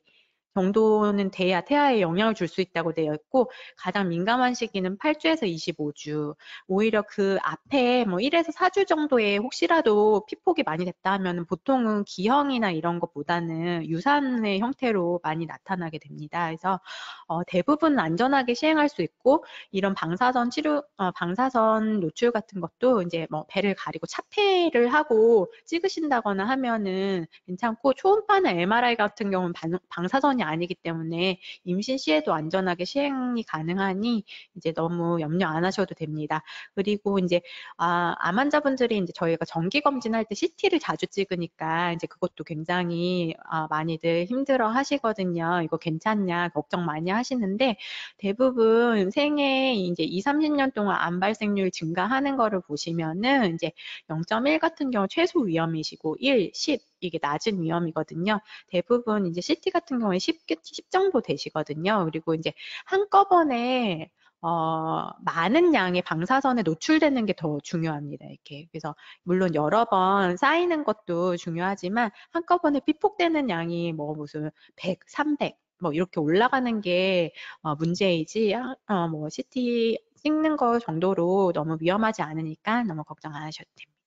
정도는 돼야 태아에 영향을 줄 수 있다고 되어 있고 가장 민감한 시기는 8주에서 25주. 오히려 그 앞에 뭐 1에서 4주 정도에 혹시라도 피폭이 많이 됐다 하면 보통은 기형이나 이런 것보다는 유산의 형태로 많이 나타나게 됩니다. 그래서 어, 대부분 안전하게 시행할 수 있고 이런 방사선 치료 어, 방사선 노출 같은 것도 이제 뭐 배를 가리고 차폐를 하고 찍으신다거나 하면은 괜찮고 초음파나 MRI 같은 경우는 방, 방사선이 아니기 때문에 임신 시에도 안전하게 시행이 가능하니 이제 너무 염려 안 하셔도 됩니다. 그리고 이제 아, 암 환자분들이 이제 저희가 정기 검진할 때 CT를 자주 찍으니까 이제 그것도 굉장히 아, 많이들 힘들어 하시거든요. 이거 괜찮냐 걱정 많이 하시는데 대부분 생애 이제 2, 30년 동안 암 발생률 증가하는 거를 보시면은 이제 0.1 같은 경우 최소 위험이시고 1, 10 이게 낮은 위험이거든요. 대부분 이제 CT 같은 경우에 10, 10 정도 되시거든요. 그리고 이제 한꺼번에 어, 많은 양의 방사선에 노출되는 게 더 중요합니다. 이렇게. 그래서, 물론 여러 번 쌓이는 것도 중요하지만, 한꺼번에 피폭되는 양이 뭐 무슨 100, 300, 뭐 이렇게 올라가는 게 어, 문제이지, 아, 어, 뭐 CT 찍는 거 정도로 너무 위험하지 않으니까 너무 걱정 안 하셔도 됩니다.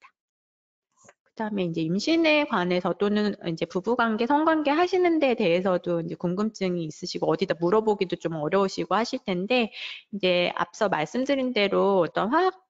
그다음에 이제 임신에 관해서 또는 이제 부부관계, 성관계 하시는데 대해서도 이제 궁금증이 있으시고 어디다 물어보기도 좀 어려우시고 하실 텐데 이제 앞서 말씀드린 대로 어떤 화학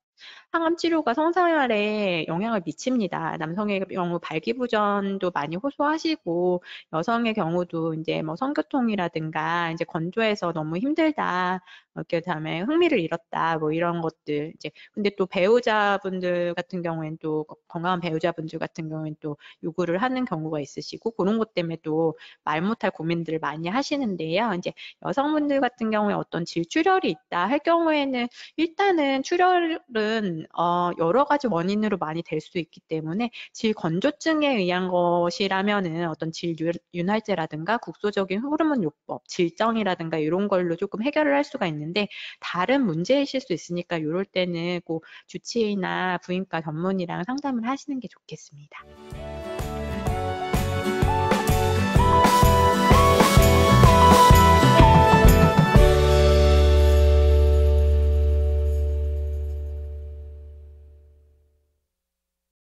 항암 치료가 성생활에 영향을 미칩니다. 남성의 경우 발기부전도 많이 호소하시고 여성의 경우도 이제 뭐 성교통이라든가 이제 건조해서 너무 힘들다. 뭐 이렇게 다음에 흥미를 잃었다. 뭐 이런 것들 이제 근데 또 배우자분들 같은 경우엔 또 건강한 배우자분들 같은 경우엔 또 요구를 하는 경우가 있으시고 그런 것 때문에 또 말 못할 고민들을 많이 하시는데요. 이제 여성분들 같은 경우에 어떤 질출혈이 있다 할 경우에는 일단은 출혈은 어, 여러 가지 원인으로 많이 될 수 있기 때문에 질 건조증에 의한 것이라면은 어떤 질 윤활제라든가 국소적인 호르몬 요법, 질정이라든가 이런 걸로 조금 해결을 할 수가 있는데 다른 문제이실 수 있으니까 이럴 때는 꼭 주치의나 부인과 전문의랑 상담을 하시는 게 좋겠습니다.